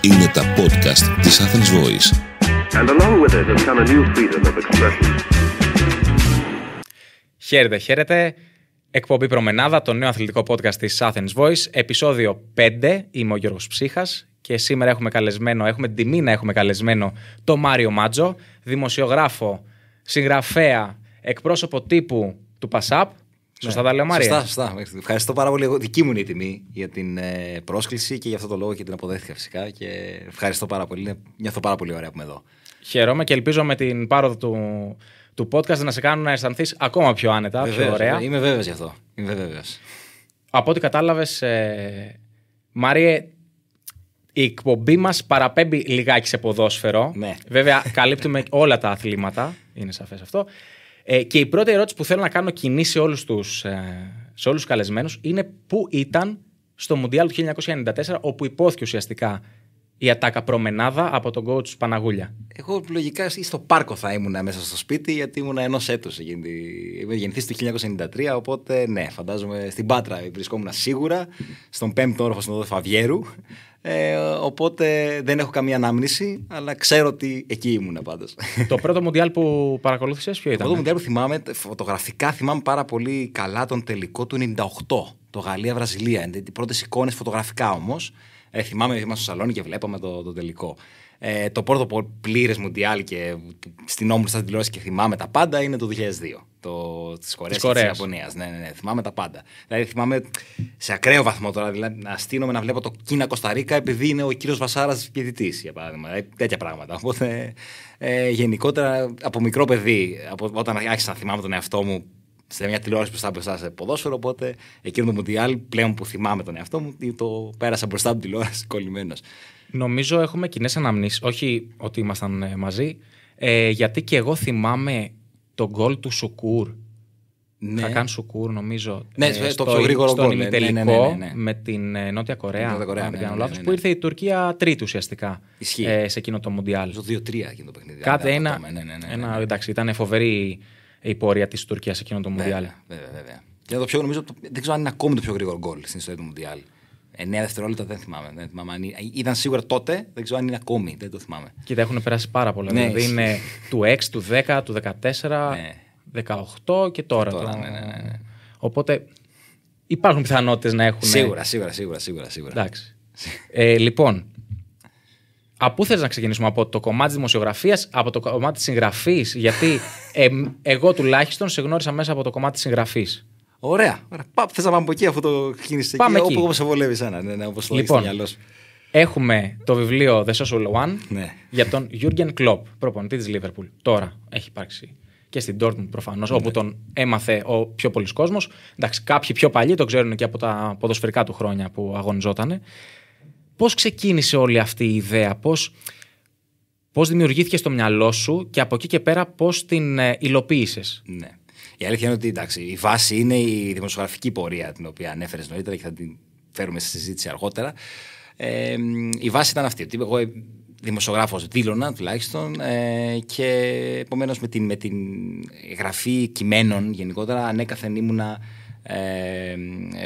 Είναι τα podcast της Athens Voice. And along with it come a new freedom of expression. Χαίρετε, χαίρετε. Εκπομπή Προμενάδα, το νέο αθλητικό podcast της Athens Voice, επεισόδιο 5. Είμαι ο Γιώργος Ψύχας και σήμερα έχουμε καλεσμένο, έχουμε την τιμή να έχουμε καλεσμένο το Μάριο Μάτζο, δημοσιογράφο, συγγραφέα, εκπρόσωπο τύπου του ΠΑΣΑΠ ναι. Σωστά τα λέω, Μάρια. Σωστά, σωστά. Ευχαριστώ πάρα πολύ. Εγώ, δική μου είναι η τιμή για την ε, πρόσκληση και για αυτό το λόγο και την αποδέχτηκα φυσικά. Και ευχαριστώ πάρα πολύ. Νιώθω πάρα πολύ ωραία που είμαι εδώ. Χαίρομαι και ελπίζω με την πάροδο του, του podcast να σε κάνουν να αισθανθείς ακόμα πιο άνετα, βεβαίως, πιο ωραία. Είμαι βέβαιος γι' αυτό. Είμαι βέβαιος. Από ό,τι κατάλαβες, ε, η εκπομπή μας παραπέμπει λιγάκι σε ποδόσφαιρο. Ναι. Βέβαια, καλύπτουμε όλα τα αθλήματα. Είναι σαφές αυτό. Ε, και η πρώτη ερώτηση που θέλω να κάνω κοινή σε όλους τους ε, όλους τους καλεσμένους είναι πού ήταν στο Μουντιάλ του 1994 όπου υπόθηκε ουσιαστικά η ατάκα προμενάδα από τον coach Παναγούλια. Εγώ λογικά ή στο πάρκο θα ήμουν μέσα στο σπίτι, γιατί ήμουν ενός έτους. Είμαι γεννηθής το 1993, οπότε ναι, φαντάζομαι στην Πάτρα βρισκόμουν σίγουρα, στον πέμπτο όροφο στον Φαβιέρου. Ε, οπότε δεν έχω καμία ανάμνηση, αλλά ξέρω ότι εκεί ήμουν πάντως. Το πρώτο μοντιάλ που παρακολούθησες, ποιο ήταν. Το πρώτο μοντιάλ που θυμάμαι, φωτογραφικά θυμάμαι πάρα πολύ καλά τον τελικό του 98, το Γαλλία-Βραζιλία. Οι πρώτες εικόνες φωτογραφικά όμως. Ε, θυμάμαι, ήμασταν στο σαλόνι και βλέπαμε το, το τελικό. Ε, το πρώτο πλήρες Μουντιάλ και στην όμορφη την τηλεόραση και θυμάμαι τα πάντα είναι το 2002. Το, της Κορέας και της Ιαπωνίας. Ναι, ναι, ναι, θυμάμαι τα πάντα. Δηλαδή θυμάμαι σε ακραίο βαθμό τώρα, δηλαδή να στείνομαι να βλέπω το Κίνα Κωνσταντίνα επειδή είναι ο κύριος Βασάρας διαιτητής, για παράδειγμα. Δηλαδή, τέτοια πράγματα. Οπότε ε, γενικότερα από μικρό παιδί, από, όταν άρχισα να θυμάμαι τον εαυτό μου σε μια τηλεόραση που στα μπροστά σε ποδόσφαιρο. Οπότε εκείνο το Μουντιάλ πλέον που θυμάμαι τον εαυτό μου, το πέρασα μπροστά από την τηλεόραση κολλημένος. Νομίζω έχουμε κοινές αναμνήσεις, όχι ότι ήμασταν ε, μαζί, ε, γιατί και εγώ θυμάμαι τον γκολ του Σουκούρ. Ναι. κάνει Σουκούρ, νομίζω. Ναι, ε, το πιο γρήγορο γκολ. Στον ναι, ημιτελικό ναι ναι, ναι, ναι, με την ε, Νότια Κορέα, Νότια Κορέα αν δεν κάνω λάθος, που ήρθε η Τουρκία τρίτη ουσιαστικά ε, σε εκείνο το Μουντιάλ. Το 2-3 εκείνο το παιχνίδι. Κάτι ένα, ένα, εντάξει, ήταν φοβερή η πορεία της Τουρκίας εκείνο το Μουντιάλ. Βέβαια, βέβαια. Και το πιο, νομίζω, το, δεν ξέρω αν είναι ακόμη το πιο γρήγορο γκολ στην ιστορία του Μουντιάλ. 9 δευτερόλεπτα δεν θυμάμαι. Δεν θυμάμαι Ήταν σίγουρα τότε, δεν ξέρω αν είναι ακόμη. Δεν το θυμάμαι. Κοίτα, έχουν περάσει πάρα πολλά. Ναι, δηλαδή είναι του 6, του 10, του 14, ναι. 18 και τώρα. Και τώρα το... ναι, ναι, ναι, ναι. Οπότε υπάρχουν πιθανότητες να έχουν. Σίγουρα, σίγουρα, σίγουρα. σίγουρα, σίγουρα. ε, λοιπόν, από πού θες να ξεκινήσουμε, από το κομμάτι της δημοσιογραφίας, από το κομμάτι της συγγραφής. Γιατί εγώ τουλάχιστον σε γνώρισα μέσα από το κομμάτι της συγγραφής. Ωραία. Θες να πάμε από εκεί αφού το ξεκίνησες. Πάμε εκεί. Όπου σε βολεύει ένα, ναι, ναι, όπως λοιπόν, Έχουμε το βιβλίο The Social One ναι. για τον Jürgen Klopp, προπονητή της Liverpool. Τώρα έχει υπάρξει και στην Dortmund προφανώς, ναι. όπου τον έμαθε ο πιο πολλής κόσμος. Εντάξει, κάποιοι πιο παλιοί το ξέρουν και από τα ποδοσφαιρικά του χρόνια που αγωνιζότανε πώς ξεκίνησε όλη αυτή η ιδέα, πώς, πώς δημιουργήθηκε στο μυαλό σου και από εκεί και πέρα πώς την ε, υλοποίησες. Ναι. Η αλήθεια είναι ότι εντάξει, η βάση είναι η δημοσιογραφική πορεία την οποία ανέφερες νωρίτερα και θα την φέρουμε στη συζήτηση αργότερα. η βάση ήταν αυτή. Ότι εγώ δημοσιογράφος δήλωνα τουλάχιστον ε, και επομένως με την, με την γραφή κειμένων γενικότερα ανέκαθεν ήμουνα ε,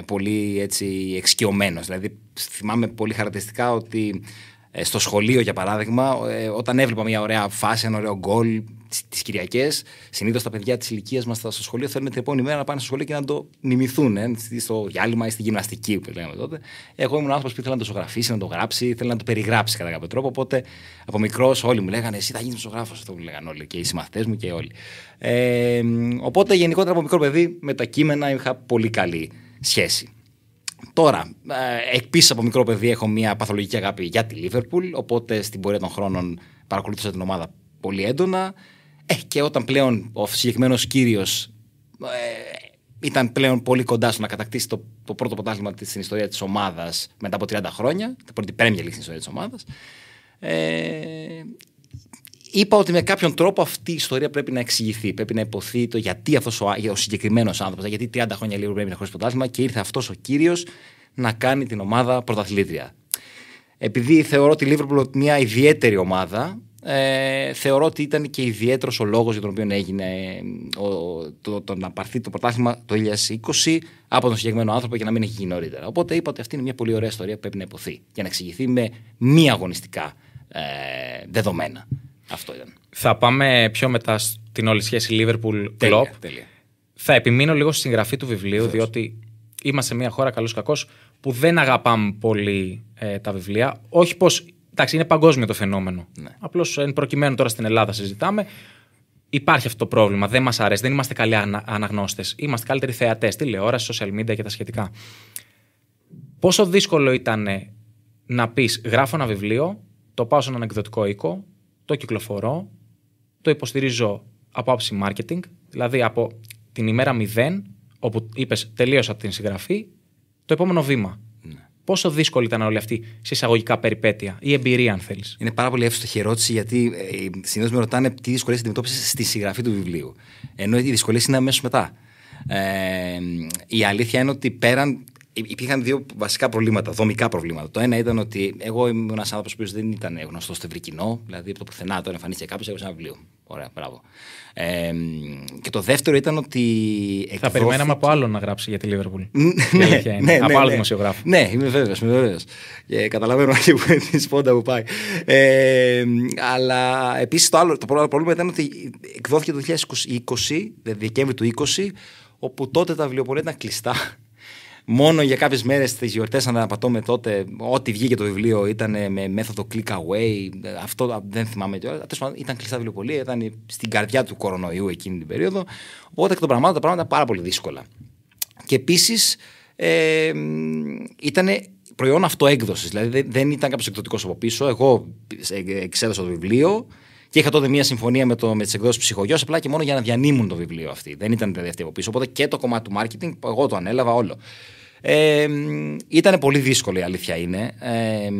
πολύ έτσι εξοικειωμένος. Δηλαδή θυμάμαι πολύ χαρακτηριστικά ότι ε, στο σχολείο για παράδειγμα ε, όταν έβλεπα μια ωραία φάση, ένα ωραίο γκολ τις Κυριακές, συνήθως τα παιδιά της ηλικίας μας στο σχολείο θέλουν την επόμενη μέρα να πάνε στο σχολείο και να το μιμηθούν. Ε, στο διάλειμμα ή στη γυμναστική που λέμε τότε. Εγώ ήμουν άνθρωπος που ήθελα να το ζωγραφίσει, να το γράψει, ήθελα να το περιγράψει κατά κάποιο τρόπο. Οπότε από μικρός όλοι μου λέγανε Εσύ θα γίνεις ζωγράφος, αυτό μου λέγανε όλοι και οι συμμαθητές μου και όλοι. Ε, οπότε γενικότερα από μικρό παιδί με τα κείμενα είχα πολύ καλή σχέση. Τώρα, επίση από μικρό παιδί έχω μια παθολογική αγάπη για τη Λίβερπουλ. Οπότε στην πορεία των χρόνων παρακολούθησα την ομάδα πολύ έντονα. Ε, και όταν πλέον ο συγκεκριμένος κύριος ε, ήταν πλέον πολύ κοντά στο να κατακτήσει το, το πρώτο ποτάσμα στην ιστορία της ομάδας μετά από 30 χρόνια, την πρώτη πρέμια στην ιστορίας της ομάδας. Ε, είπα ότι με κάποιον τρόπο αυτή η ιστορία πρέπει να εξηγηθεί. Πρέπει να υποθεί το γιατί αυτός ο, ο συγκεκριμένος άνθρωπος, γιατί 30 χρόνια λίγο πρέπει να χωρίς ποτάσμα και ήρθε αυτός ο κύριος να κάνει την ομάδα πρωταθλήτρια. Επειδή θεωρώ τη Λίβερπουλ μια ιδιαίτερη ομάδα, ε, θεωρώ ότι ήταν και ιδιαίτερος ο λόγος για τον οποίο έγινε ε, ο, το, το, να πάρθει το πρωτάθλημα το 2020 από τον συγκεκριμένο άνθρωπο για να μην έχει γίνει νωρίτερα. Οπότε είπα ότι αυτή είναι μια πολύ ωραία ιστορία που πρέπει να υποθεί για να εξηγηθεί με μη αγωνιστικά ε, δεδομένα. Αυτό ήταν. Θα πάμε πιο μετά στην όλη σχέση Liverpool-Klopp. Θα επιμείνω λίγο στη συγγραφή του βιβλίου, Φέβαια. διότι είμαστε μια χώρα, καλο κακο που δεν αγαπάμε πολύ ε, τα βιβλία. Όχι πως. Εντάξει, είναι παγκόσμιο το φαινόμενο. Ναι. Απλώς εν προκειμένου τώρα στην Ελλάδα συζητάμε. Υπάρχει αυτό το πρόβλημα. Δεν μας αρέσει. Δεν είμαστε καλοί αναγνώστες. Είμαστε καλύτεροι θεατές, τηλεόραση, social media και τα σχετικά. Πόσο δύσκολο ήταν να πεις: Γράφω ένα βιβλίο, το πάω σε έναν εκδοτικό οίκο, το κυκλοφορώ, το υποστηρίζω από άψη marketing, δηλαδή από την ημέρα 0, όπου είπες τελείωσα την συγγραφή, το επόμενο βήμα. Πόσο δύσκολη ήταν όλη αυτή σε εισαγωγικά περιπέτεια ή εμπειρία, αν θέλεις. Είναι πάρα πολύ εύστοχη ερώτηση, γιατί ε, συνήθως με ρωτάνε τι δυσκολίες αντιμετώπισες στη συγγραφή του βιβλίου. Ενώ οι δυσκολίες είναι αμέσως μετά. Ε, η αλήθεια είναι ότι πέραν υπήρχαν δύο βασικά προβλήματα, δομικά προβλήματα. Το ένα ήταν ότι εγώ ήμουν ένας άνθρωπος που δεν ήταν γνωστός στο ευρυκοινό, δηλαδή από το πουθενά τώρα εμφανίστηκε κάποιος, έγραψε ένα βιβλίο. Ωραία, μπράβο. Ε, και το δεύτερο ήταν ότι. Εκδόθηκε... Θα περιμέναμε από άλλον να γράψει για τη Λίβερπουλ. ναι, ναι, ναι, ναι, από ναι. άλλο δημοσιογράφο. Ναι, είμαι βέβαιος. Είμαι βέβαιος. Ε, και καταλαβαίνω και τη σπόντα που πάει. Ε, αλλά επίσης το άλλο το πρόβλημα ήταν ότι εκδόθηκε το 2020, δηλαδή Δεκέμβρη του 2020, όπου τότε τα βιβλιοπολία ήταν κλειστά μόνο για κάποιες μέρες τις γιορτές να αναπατώμε τότε. Ό,τι βγήκε το βιβλίο ήταν με μέθοδο click away. Αυτό δεν θυμάμαι τώρα, Ήταν κλειστά βιβλιοπολία, ήταν στην καρδιά του κορονοϊού εκείνη την περίοδο. Οπότε εκ των πραγμάτων τα πράγματα πάρα πολύ δύσκολα. Και επίσης ε, ήταν προϊόν αυτοέκδοσης. Δηλαδή δεν ήταν κάποιος εκδοτικός από πίσω. Εγώ εξέδωσα το βιβλίο. Και είχα τότε μια συμφωνία με, το, με τις εκδόσεις ψυχογειό, απλά και μόνο για να διανύμουν το βιβλίο αυτή. Δεν ήταν δηλαδή αυτή από πίσω. Οπότε και το κομμάτι του marketing, εγώ το ανέλαβα όλο. Ε, ήταν πολύ δύσκολο η αλήθεια είναι. Ε,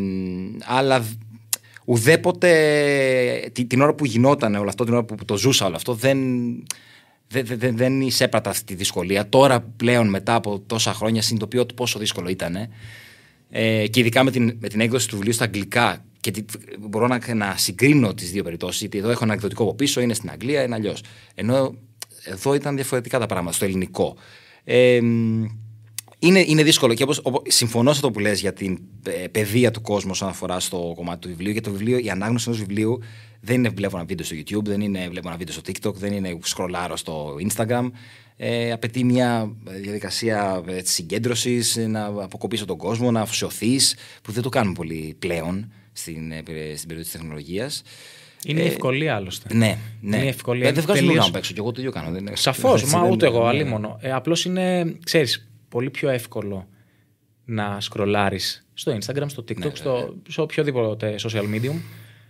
αλλά ουδέποτε την, ώρα που γινόταν όλο αυτό, την ώρα που το ζούσα όλο αυτό, δεν, δεν, δεν, δεν εισέπρατα αυτή τη δυσκολία. Τώρα πλέον μετά από τόσα χρόνια συνειδητοποιώ το πόσο δύσκολο ήταν. Ε, και ειδικά με την, με την έκδοση του βιβλίου στα αγγλικά και μπορώ να, να συγκρίνω τις δύο περιπτώσεις, γιατί εδώ έχω ένα εκδοτικό από πίσω, είναι στην Αγγλία, είναι αλλιώς. Ενώ εδώ ήταν διαφορετικά τα πράγματα, στο ελληνικό. Ε, είναι, είναι δύσκολο και όπως, όπως συμφωνώ σε αυτό που λες για την ε, παιδεία του κόσμου όσον αφορά στο κομμάτι του βιβλίου. Για το βιβλίο, η ανάγνωση ενός βιβλίου δεν είναι βλέπω ένα βίντεο στο YouTube, δεν είναι βλέπω ένα βίντεο στο TikTok, δεν είναι σκρολάρω στο Instagram. Ε, απαιτεί μια ε, διαδικασία ε, συγκέντρωσης, να αποκοπήσω τον κόσμο, να αφοσιωθείς, που δεν το κάνουν πολύ πλέον στην, ε, στην περιοχή της τεχνολογίας. Είναι η ε, ευκολία άλλωστε. Ναι, ναι. Είναι ε, δεν βγάζω τελείως... να παίξω και εγώ το ίδιο κάνω. Σαφώς, μα ούτε εγώ, αλλήλω. Ε, Απλώς είναι, ξέρεις, πολύ πιο εύκολο να σκρολάρεις στο Instagram, στο TikTok, ναι, στο, ναι, ναι. σε οποιοδήποτε social medium,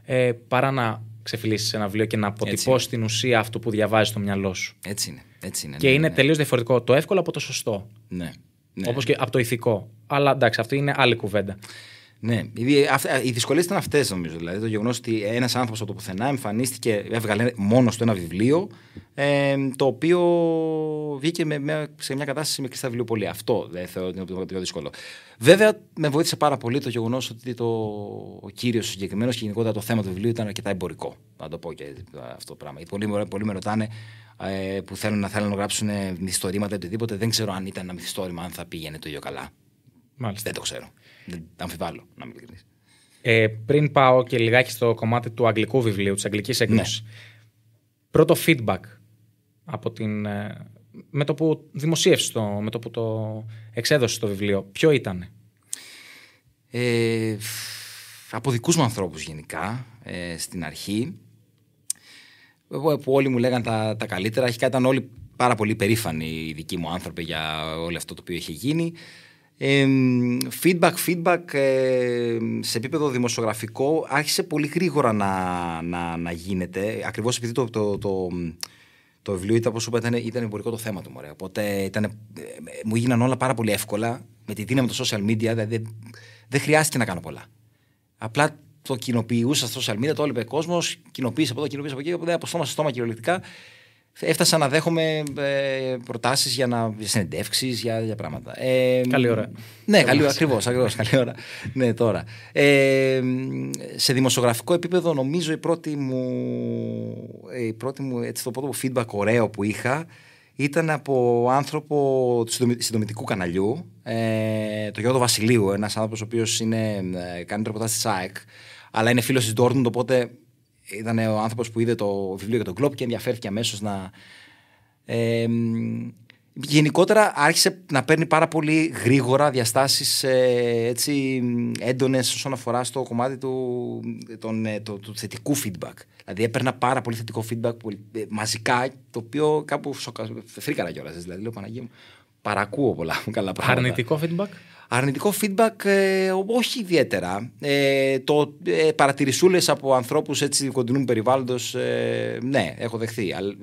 ε, παρά να ξεφυλίσεις ένα βιβλίο και να αποτυπώσεις την ουσία αυτού που διαβάζεις στο μυαλό σου. Έτσι είναι. Έτσι είναι και είναι ναι. τελείως διαφορετικό το εύκολο από το σωστό. Ναι. ναι. Όπως και από το ηθικό. Αλλά εντάξει, αυτή είναι άλλη κουβέντα. Ναι, οι δυσκολίες ήταν αυτές νομίζω. Δηλαδή το γεγονός ότι ένας άνθρωπος από το πουθενά εμφανίστηκε, έβγαλε μόνο του ένα βιβλίο, ε, το οποίο βγήκε με, σε μια κατάσταση με βιβλίο πολύ, Αυτό δεν θεωρώ ότι είναι το πιο δύσκολο. Βέβαια, με βοήθησε πάρα πολύ το γεγονός ότι το, ο κύριος συγκεκριμένος και γενικότερα το θέμα του βιβλίου ήταν αρκετά εμπορικό. Να το πω και αυτό το πράγμα. πολλοί, με ρωτάνε ε, που θέλουν να θέλουν να γράψουν μυθιστορήματα ή οτιδήποτε. Δεν ξέρω αν ήταν ένα μυθιστόρημα, αν θα πήγαινε το ίδιο καλά. Μάλιστα. Δεν το ξέρω. Δεν αμφιβάλλω, να μην ειλικρινής. Ε, πριν πάω και λιγάκι στο κομμάτι του αγγλικού βιβλίου, της αγγλικής ναι. έκδοσης. Πρώτο feedback από την. Ε, με το που δημοσίευσες το. με το που το εξέδωσες το βιβλίο, ποιο ήταν. Ε, από δικούς μου ανθρώπους γενικά ε, στην αρχή. Που όλοι μου λέγαν τα, τα καλύτερα. Αρχικά ήταν όλοι πάρα πολύ περήφανοι οι δικοί μου άνθρωποι για όλο αυτό το οποίο είχε γίνει. Ε, feedback, feedback ε, σε επίπεδο δημοσιογραφικό άρχισε πολύ γρήγορα να, να, να γίνεται ακριβώς επειδή το, το, το, βιβλίο ήταν, όπως είπα, ήταν, ήταν εμπορικό το θέμα του μωρέ. οπότε ήταν, ε, μου έγιναν όλα πάρα πολύ εύκολα με τη δύναμη των social media δηλαδή δεν, χρειάζεται χρειάστηκε να κάνω πολλά απλά το κοινοποιούσα στα social media, το όλο ο κόσμος, κοινοποίησε από εδώ, κοινοποίησε από εκεί, Από στόμα σε στόμα κυριολεκτικά Έφτασα να δέχομαι ε, προτάσεις για, να, για συνεντεύξεις, για, για πράγματα. Ε, καλή ώρα. Ναι, καλή ώρα, ακριβώς. Ακριβώς, καλή ώρα. ναι, τώρα. Ε, σε δημοσιογραφικό επίπεδο, νομίζω η πρώτη μου. Ε, η πρώτη μου έτσι, το πρώτο feedback ωραίο που είχα ήταν από άνθρωπο του συντομητικού καναλιού, ε, το Γιώργο Βασιλείου, ένας άνθρωπος ο οποίος ε, κάνει τροποτά στη ΣΑΕΚ, αλλά είναι φίλος της Ντόρντουντ, οπότε ήταν ο άνθρωπος που είδε το βιβλίο για τον Κλοπ και ενδιαφέρθηκε αμέσως να. γενικότερα άρχισε να παίρνει πάρα πολύ γρήγορα διαστάσεις ε, έτσι έντονες όσον αφορά στο κομμάτι του, τον, ε, το, του θετικού feedback. Δηλαδή έπαιρνα πάρα πολύ θετικό feedback πολύ, ε, μαζικά το οποίο κάπου σοκα, φρίκαρα κιόλας. Δηλαδή λέω Παναγία μου παρακούω πολλά καλά πράγματα. Αρνητικό feedback. Αρνητικό feedback ε, όχι ιδιαίτερα. Ε, το ε, παρατηρησούλες από ανθρώπους έτσι κοντινού περιβάλλοντο. περιβάλλοντος, ε, ναι, έχω δεχθεί. Αλλά,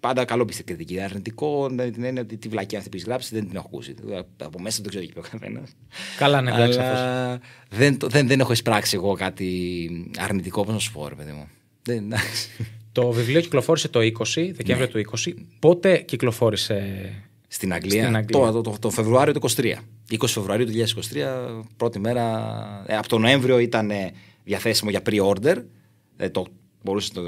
πάντα καλό κριτική. Αρνητικό δεν ναι, την έννοια ότι τη βλακιά αν πει γράψει δεν την έχω ακούσει. Από μέσα δεν ξέρω και ο καθένας. Καλά, ναι, Αλλά... Δεν, δεν, δεν έχω εισπράξει εγώ κάτι αρνητικό, όπω να σου πω, ρε παιδί μου. Δεν, το βιβλίο κυκλοφόρησε το 20, Δεκέμβριο ναι. του 20. Πότε κυκλοφόρησε στην Αγγλία, Το, το, το, Φεβρουάριο του 23. 20 Φεβρουαρίου του 2023, πρώτη μέρα. Ε, από τον Νοέμβριο ήταν ε, διαθέσιμο για pre-order. Ε, το, μπορούσες, το,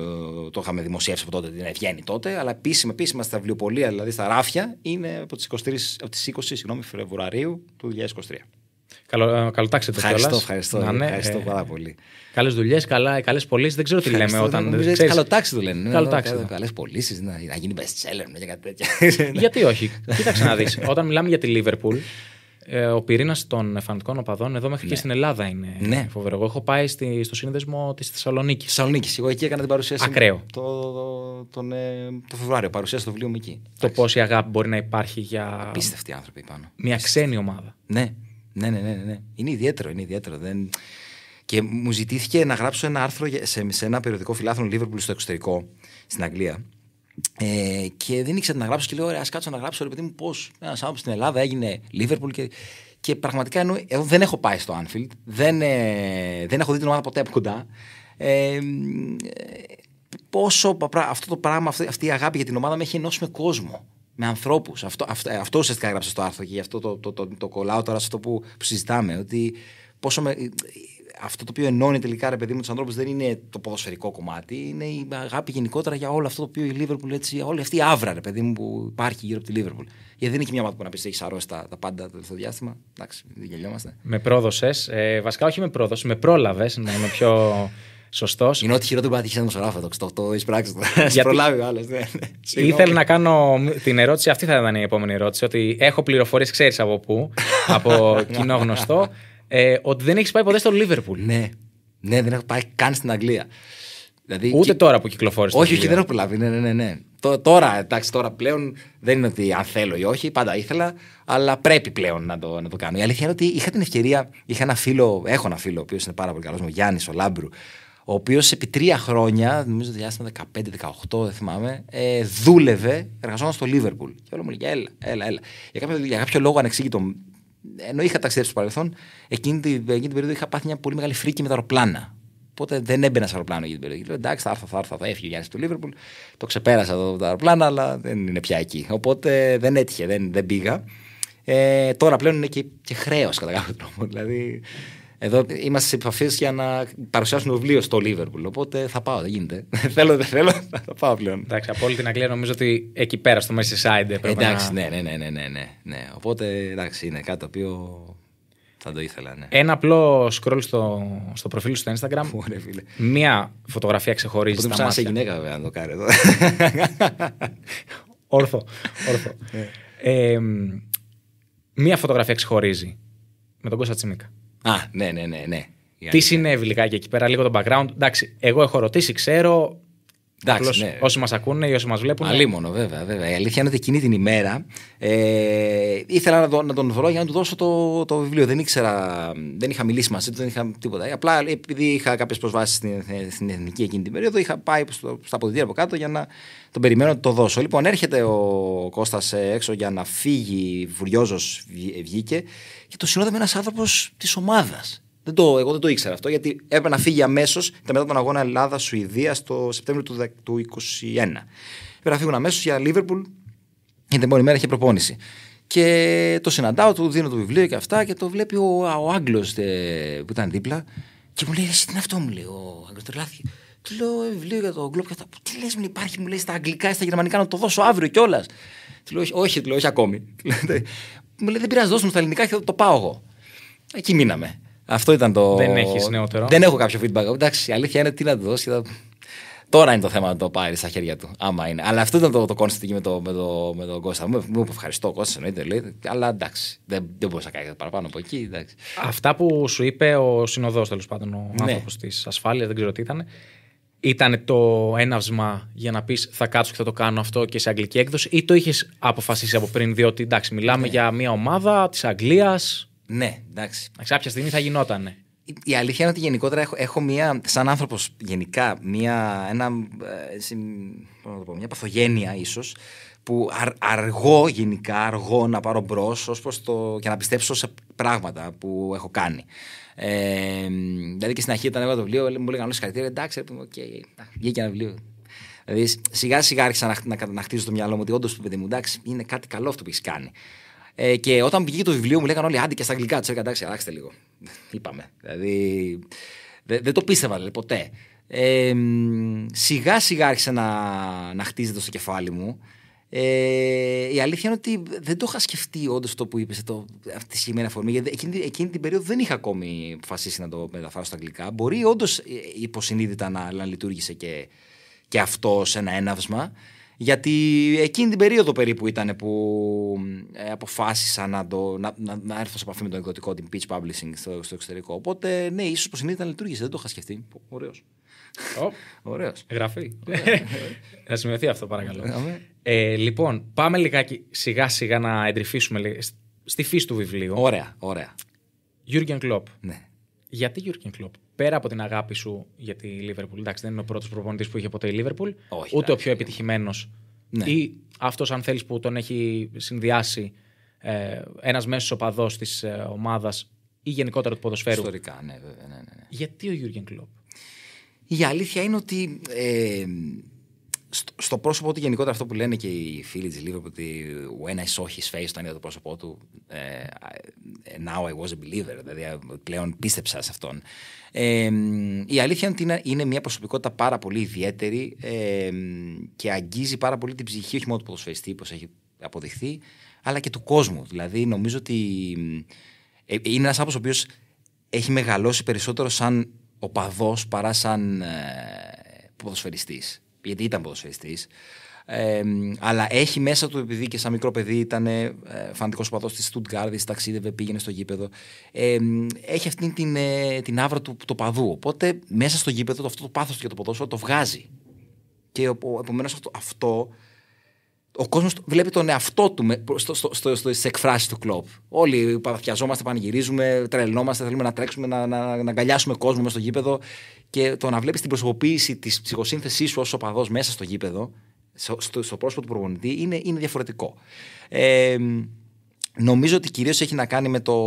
το είχαμε δημοσιεύσει από τότε, την βγαίνει τότε. Αλλά επίσημα, επίσημα στα βιβλιοπολία, δηλαδή στα ράφια, είναι από τις 20 Φεβρουαρίου του 2023. Καλο, ε, καλοτάξετε κιόλας. Ευχαριστώ, ευχαριστώ, ναι, ευχαριστώ ε, πάρα πολύ. Καλές δουλειές, ε, καλές πωλήσεις. Δεν ξέρω τι λέμε όταν. Καλό ξέρεις, του λένε. Ναι, ναι, ναι. Καλές πωλήσεις, να, να γίνει best seller, για κάτι τέτοια. Γιατί όχι. Κοίταξε να δεις. Όταν μιλάμε για τη Λίβερπουλ, ο πυρήνας των φανατικών οπαδών εδώ μέχρι και ναι. στην Ελλάδα είναι φοβερό. Εγώ έχω πάει στο σύνδεσμο της Θεσσαλονίκης. Θεσσαλονίκη. Εγώ εκεί έκανα την παρουσίαση. Ακραίο. Το, το, τον, το Φεβρουάριο. Παρουσίαση το βιβλίο μου εκεί. Το πόση αγάπη μπορεί να υπάρχει για. Απίστευτοι άνθρωποι πάνω. Μια ξένη ομάδα. Ναι, ναι, ναι, ναι, ναι. Είναι ιδιαίτερο, είναι ιδιαίτερο. Δεν... Και μου ζητήθηκε να γράψω ένα άρθρο σε, σε ένα περιοδικό φιλάθρο Λίβερπουλ στο εξωτερικό, στην Αγγλία. Ε, και δεν ήξερα να γράψω και λέω: Ωραία, ας κάτσω να γράψω, ρε παιδί μου, πώς ένας άνθρωπος στην Ελλάδα έγινε Λίβερπουλ. Και, και πραγματικά εννοώ, εγώ δεν έχω πάει στο Άνφιλτ, δεν, ε, δεν έχω δει την ομάδα ποτέ από κοντά. Ε, ε πόσο αυτό το πράγμα, αυτή η αγάπη για την ομάδα με έχει ενώσει με κόσμο με ανθρώπους. Αυτό, αυτό, ε, αυτό ουσιαστικά έγραψε στο άρθρο και γι' αυτό το, το, το, το κολλάω τώρα σε αυτό που, που συζητάμε. Ότι πόσο με, ε, αυτό το οποίο ενώνει τελικά ρε παιδί μου τους ανθρώπους δεν είναι το ποδοσφαιρικό κομμάτι, είναι η αγάπη γενικότερα για όλο αυτό το οποίο η Λίβερπουλ έτσι, όλη αυτή η άβρα ρε παιδί μου που υπάρχει γύρω από τη Λίβερπουλ. Γιατί δεν είναι μια μάτια που να πει έχει αρρώσει τα, τα πάντα το τελευταίο διάστημα. Εντάξει, δεν γελιόμαστε. Με πρόδωσε. Ε, βασικά, όχι με πρόδωσε, με πρόλαβες να είμαι πιο Σωστός. Είναι ό,τι χειρότερο που πετύχει ένα δημοσιογράφο. Το, το Θα Γιατί... προλάβει ο άλλο. Ναι. Ήθελα να κάνω την ερώτηση, αυτή θα ήταν η επόμενη ερώτηση. Ότι έχω πληροφορίες, ξέρεις από πού, από κοινό γνωστό, ε, ότι δεν έχεις πάει ποτέ στο Λίβερπουλ. Ναι. ναι, δεν έχω πάει καν στην Αγγλία. Δηλαδή, Ούτε και... τώρα που κυκλοφόρησε. Όχι, όχι, δεν έχω προλάβει. Ναι, ναι, ναι, ναι. Τώρα, εντάξει, τώρα πλέον δεν είναι ότι αν θέλω ή όχι, πάντα ήθελα, αλλά πρέπει πλέον να το, να το κάνω. Η αλήθεια είναι ότι είχα την ευκαιρία, είχα ένα φίλο, έχω ένα φίλο, ο οποίος είναι πάρα πολύ καλός, ο Γιάννης, ο Λάμπρου, ο οποίος επι επί τρία χρόνια, νομίζω διάστημα 15-18, δεν θυμάμαι, ε, δούλευε, εργαζόταν στο Λίβερπουλ. Και όλο μου λέγε, έλα, έλα, έλα. Για κάποιο, για κάποιο λόγο ανεξήγητο, ενώ είχα ταξιδέψει στο παρελθόν, εκείνη την, εκείνη την περίοδο είχα πάθει μια πολύ μεγάλη φρίκη με τα αεροπλάνα. Οπότε δεν έμπαινα σε αεροπλάνο για την περίοδο. Λέω εντάξει, θα έρθω, θα έρθω, θα έφυγε ο Γιάννη του Λίβερπουλ. Το ξεπέρασα εδώ τα αεροπλάνα, αλλά δεν είναι πια εκεί. Οπότε δεν έτυχε, δεν, δεν πήγα. Ε, τώρα πλέον είναι και, και χρέος κατά κάποιο τρόπο. Δηλαδή εδώ είμαστε σε επαφές για να παρουσιάσουμε βιβλίο στο Λίβερπουλ. Οπότε θα πάω, δεν γίνεται. θέλω, δεν θέλω, θα πάω πλέον. Εντάξει, από όλη την Αγγλία νομίζω ότι εκεί πέρα στο Σάιντε, πρέπει εντάξει, να. Εντάξει, ναι ναι, ναι, ναι, ναι, ναι, ναι. Οπότε εντάξει, είναι κάτι το οποίο θα το ήθελα, ναι. Ένα απλό scroll στο, στο προφίλ σου στο Instagram. Ωραία, Μία φωτογραφία ξεχωρίζει. Δεν ξέρω είσαι γυναίκα, βέβαια, να το κάνει εδώ. όρθο. Ναι. Ε, μία φωτογραφία ξεχωρίζει. Με τον Κώστα Τσιμίκα. Α, ναι, ναι, ναι. ναι. Τι συνέβη λιγάκι εκεί πέρα, λίγο το background. Εντάξει, εγώ έχω ρωτήσει, ξέρω, Εντάξει, ναι. Όσοι μας ακούνε ή όσοι μας βλέπουν. Ναι. Αλίμονο, βέβαια, βέβαια. Η αλήθεια είναι ότι εκείνη την ημέρα ε, ήθελα να τον, να τον βρω για να του δώσω το, το βιβλίο. Δεν ήξερα, δεν είχα μιλήσει μαζί του, δεν είχα τίποτα. Απλά επειδή είχα κάποιες προσβάσεις στην, στην εθνική εκείνη την περίοδο, είχα πάει στο, στα αποδητήρια από κάτω για να τον περιμένω να το δώσω. Λοιπόν, έρχεται ο Κώστας έξω για να φύγει, βουριόζος βγήκε και το συνόδευε ένας άνθρωπος της ομάδας. Δεν το, εγώ δεν το ήξερα αυτό, γιατί έπρεπε να φύγει αμέσως. μετά τον αγώνα Ελλάδα-Σουηδία στο Σεπτέμβριο του 2021. Έπρεπε να φύγουν αμέσως για Λίβερπουλ, γιατί την επόμενη μέρα είχε προπόνηση. Και το συναντάω, του δίνω το βιβλίο και αυτά και το βλέπει ο, ο Άγγλος ε, που ήταν δίπλα. Και μου λέει: Εσύ τι είναι αυτό, μου λέει ο Άγγλος, Του λέω «Ε, βιβλίο για τον Γκλόπ και αυτά. Τι λες, μου υπάρχει, μου λέει στα αγγλικά, ή στα γερμανικά, να το δώσω αύριο κιόλας. Του λέω: Όχι, του λέω, όχι ακόμη. μου λέει: Δεν πειράζει, δώσ' στα ελληνικά και το πάω εγώ. Εκεί μείναμε. Αυτό ήταν το. Δεν έχεις νεότερο. Δεν έχω κάποιο feedback. Εντάξει, η αλήθεια είναι τι να του δώσει. Τώρα είναι το θέμα να το πάρει στα χέρια του. Άμα είναι. Αλλά αυτό ήταν το, το με τον με το, το Κώστα. Μου είπε ευχαριστώ, Κώστα εννοείται. Λέει, αλλά εντάξει, δεν, δεν μπορούσα να κάνεις παραπάνω από εκεί. Εντάξει. Αυτά που σου είπε ο συνοδός τέλος πάντων, ο ναι. άνθρωπος της ασφάλειας, δεν ξέρω τι ήταν. Ήταν το έναυσμα για να πεις θα κάτσω και θα το κάνω αυτό και σε αγγλική έκδοση, ή το είχες αποφασίσει από πριν, διότι εντάξει, μιλάμε ναι. για μια ομάδα της Αγγλίας, ναι, εντάξει. Κάποια στιγμή θα γινότανε. Η αλήθεια είναι ότι γενικότερα έχω, μία, σαν άνθρωπος γενικά, μία, ένα, ε, να το πω, μία παθογένεια ίσως, που αρ, αργώ γενικά, αργώ να πάρω μπρος και να πιστέψω σε πράγματα που έχω κάνει. Ε, δηλαδή και στην αρχή όταν εγώ το βιβλίο, μου όλες τις συγχαρητήρια, εντάξει, okay, βγήκε ένα βιβλίο. Δηλαδή σιγά σιγά άρχισα να, να, χτίζω το μυαλό μου ότι όντως, παιδί μου, εντάξει, είναι κάτι καλό αυτό που έχεις κάνει. Ε, και όταν πήγε το βιβλίο μου, λέγανε όλοι άντε και στα αγγλικά. Του έλεγα εντάξει, αλλάξτε λίγο. Είπαμε. Δηλαδή δεν το πίστευα λέει, ποτέ. Ε, σιγά σιγά άρχισε να, να χτίζεται στο κεφάλι μου. Ε, η αλήθεια είναι ότι δεν το είχα σκεφτεί όντως το που είπες αυτή τη συγκεκριμένη αφορμή. Γιατί εκείνη, εκείνη, την περίοδο δεν είχα ακόμη αποφασίσει να το μεταφράσω στα αγγλικά. Μπορεί όντως ε, ε, υποσυνείδητα να, να λειτουργήσε και, και αυτό σε ένα έναυσμα. Γιατί εκείνη την περίοδο περίπου ήταν που ε, αποφάσισα να, να, να, έρθω σε επαφή με τον εκδοτικό την Pitch Publishing στο, εξωτερικό. Οπότε ναι, ίσως να λειτουργήσε. Δεν το είχα σκεφτεί. Ωραίος. Oh. Ωραίος. Εγγραφή. να σημειωθεί αυτό, παρακαλώ. Ε, ε, λοιπόν, πάμε λιγάκι σιγά σιγά να εντρυφήσουμε στη φύση του βιβλίου. Ωραία, ωραία. Γιούργεν Κλοπ. Ναι. Γιατί Γιούργεν Κλοπ πέρα από την αγάπη σου για τη Λίβερπουλ. Εντάξει, δεν είναι ο πρώτος προπονητής που είχε ποτέ η Λίβερπουλ, ούτε ο πιο ναι. επιτυχημένος. Ναι. Ή αυτός, αν θέλεις, που τον έχει συνδυάσει ε, ένας μέσος οπαδός της ε, ομάδας ή γενικότερα του ποδοσφαίρου. Ιστορικά, ναι, βέβαια. Ναι, ναι, ναι, Γιατί ο Γιούργεν Κλοπ. Η αλήθεια είναι ότι ε, στο, πρόσωπό του γενικότερα αυτό που λένε και οι φίλοι της Λίβερπουλ ότι when I saw his face, όταν είδα το πρόσωπό του, ε, ε, now I was a believer. Δηλαδή πλέον πίστεψα σε αυτόν η αλήθεια είναι, είναι μια προσωπικότητα πάρα πολύ ιδιαίτερη και αγγίζει πάρα πολύ την ψυχή όχι μόνο του ποδοσφαιριστή όπως έχει αποδειχθεί αλλά και του κόσμου. Δηλαδή νομίζω ότι ε, είναι ένας άνθρωπος ο οποίος έχει μεγαλώσει περισσότερο σαν οπαδός παρά σαν ε, ποδοσφαιριστής. γιατί ήταν ποδοσφαιριστής. Ε, αλλά έχει μέσα του, επειδή και σαν μικρό παιδί ήταν ε, φαντικό παδό τη Στουτγκάρδη, ταξίδευε, πήγαινε στο γήπεδο. Ε, έχει αυτή την, ε, την άβρα του το παδού. Οπότε μέσα στο γήπεδο αυτό το πάθος για το ποδόσφαιρο το βγάζει. Και επομένως αυτό, αυτό ο κόσμος βλέπει τον εαυτό του στις εκφράσεις του κλοπ. Όλοι παθιαζόμαστε, πανηγυρίζουμε, τρελνόμαστε, θέλουμε να τρέξουμε, να, να, να αγκαλιάσουμε κόσμο μέσα στο γήπεδο. Και το να βλέπεις την προσωποποίηση της ψυχοσύνθεσής σου ως οπαδό μέσα στο γήπεδο στο, στο πρόσωπο του προπονητή είναι, διαφορετικό. Νομίζω ότι κυρίως έχει να κάνει με το.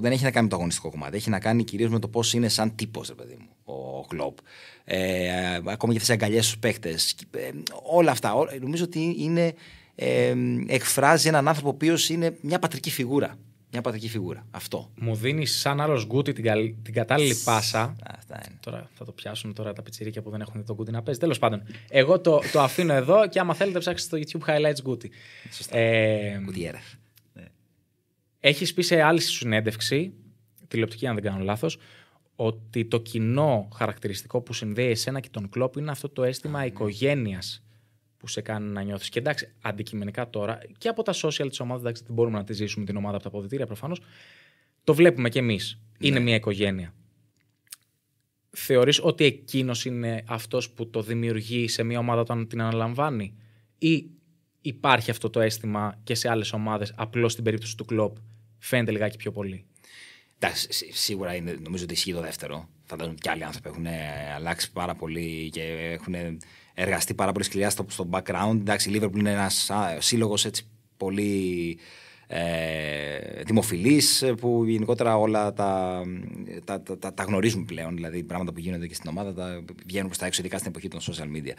Δεν έχει να κάνει με το αγωνιστικό κομμάτι. Έχει να κάνει κυρίως με το πώς είναι σαν τύπος, ρε παιδί μου, ο Κλοπ. Ε, ακόμα και τι αγκαλιές στους παίχτε. Ε, όλα αυτά. Ό, νομίζω ότι είναι. Ε, εκφράζει έναν άνθρωπο ο νομιζω οτι ειναι εκφραζει είναι μια πατρική φιγούρα μια πατική φιγούρα. Αυτό. Μου δίνει σαν άλλος γκούτι την, καλ... την κατάλληλη πάσα. Αυτά είναι. Τώρα θα το πιάσουν τώρα τα πιτσιρίκια που δεν έχουν το γκούτι να παίζει. Τέλος πάντων, εγώ το, το αφήνω εδώ και άμα θέλετε ψάξτε στο YouTube highlights γκούτι. Σωστά. Γκουτιέρα. Ε, ναι. Έχεις πει σε άλλη συνέντευξη, τηλεοπτική αν δεν κάνω λάθος, ότι το κοινό χαρακτηριστικό που συνδέει εσένα και τον κλόπ είναι αυτό το αίσθημα ναι. οικογένειας που σε κάνει να νιώθεις. Και εντάξει, αντικειμενικά τώρα και από τα social της ομάδας, εντάξει, δεν μπορούμε να τη ζήσουμε την ομάδα από τα αποδητήρια προφανώς. Το βλέπουμε κι εμείς. Είναι ναι. μια οικογένεια. Θεωρείς ότι εκείνος είναι αυτός που το δημιουργεί σε μια ομάδα όταν την αναλαμβάνει, ή υπάρχει αυτό το αίσθημα και σε άλλες ομάδες, απλώς στην περίπτωση του κλοπ φαίνεται λιγάκι πιο πολύ. Εντάξει, σίγουρα είναι, νομίζω ότι ισχύει το δεύτερο. Φαντάζομαι και άλλοι άνθρωποι έχουν ε, αλλάξει πάρα πολύ και έχουν εργαστεί πάρα πολύ σκληρά στο, background. Εντάξει, η Liverpool είναι ένας σύλλογο πολύ ε, δημοφιλής ε, που γενικότερα όλα τα, τα, τα, τα, γνωρίζουν πλέον δηλαδή πράγματα που γίνονται και στην ομάδα τα βγαίνουν προ τα έξω ειδικά στην εποχή των social media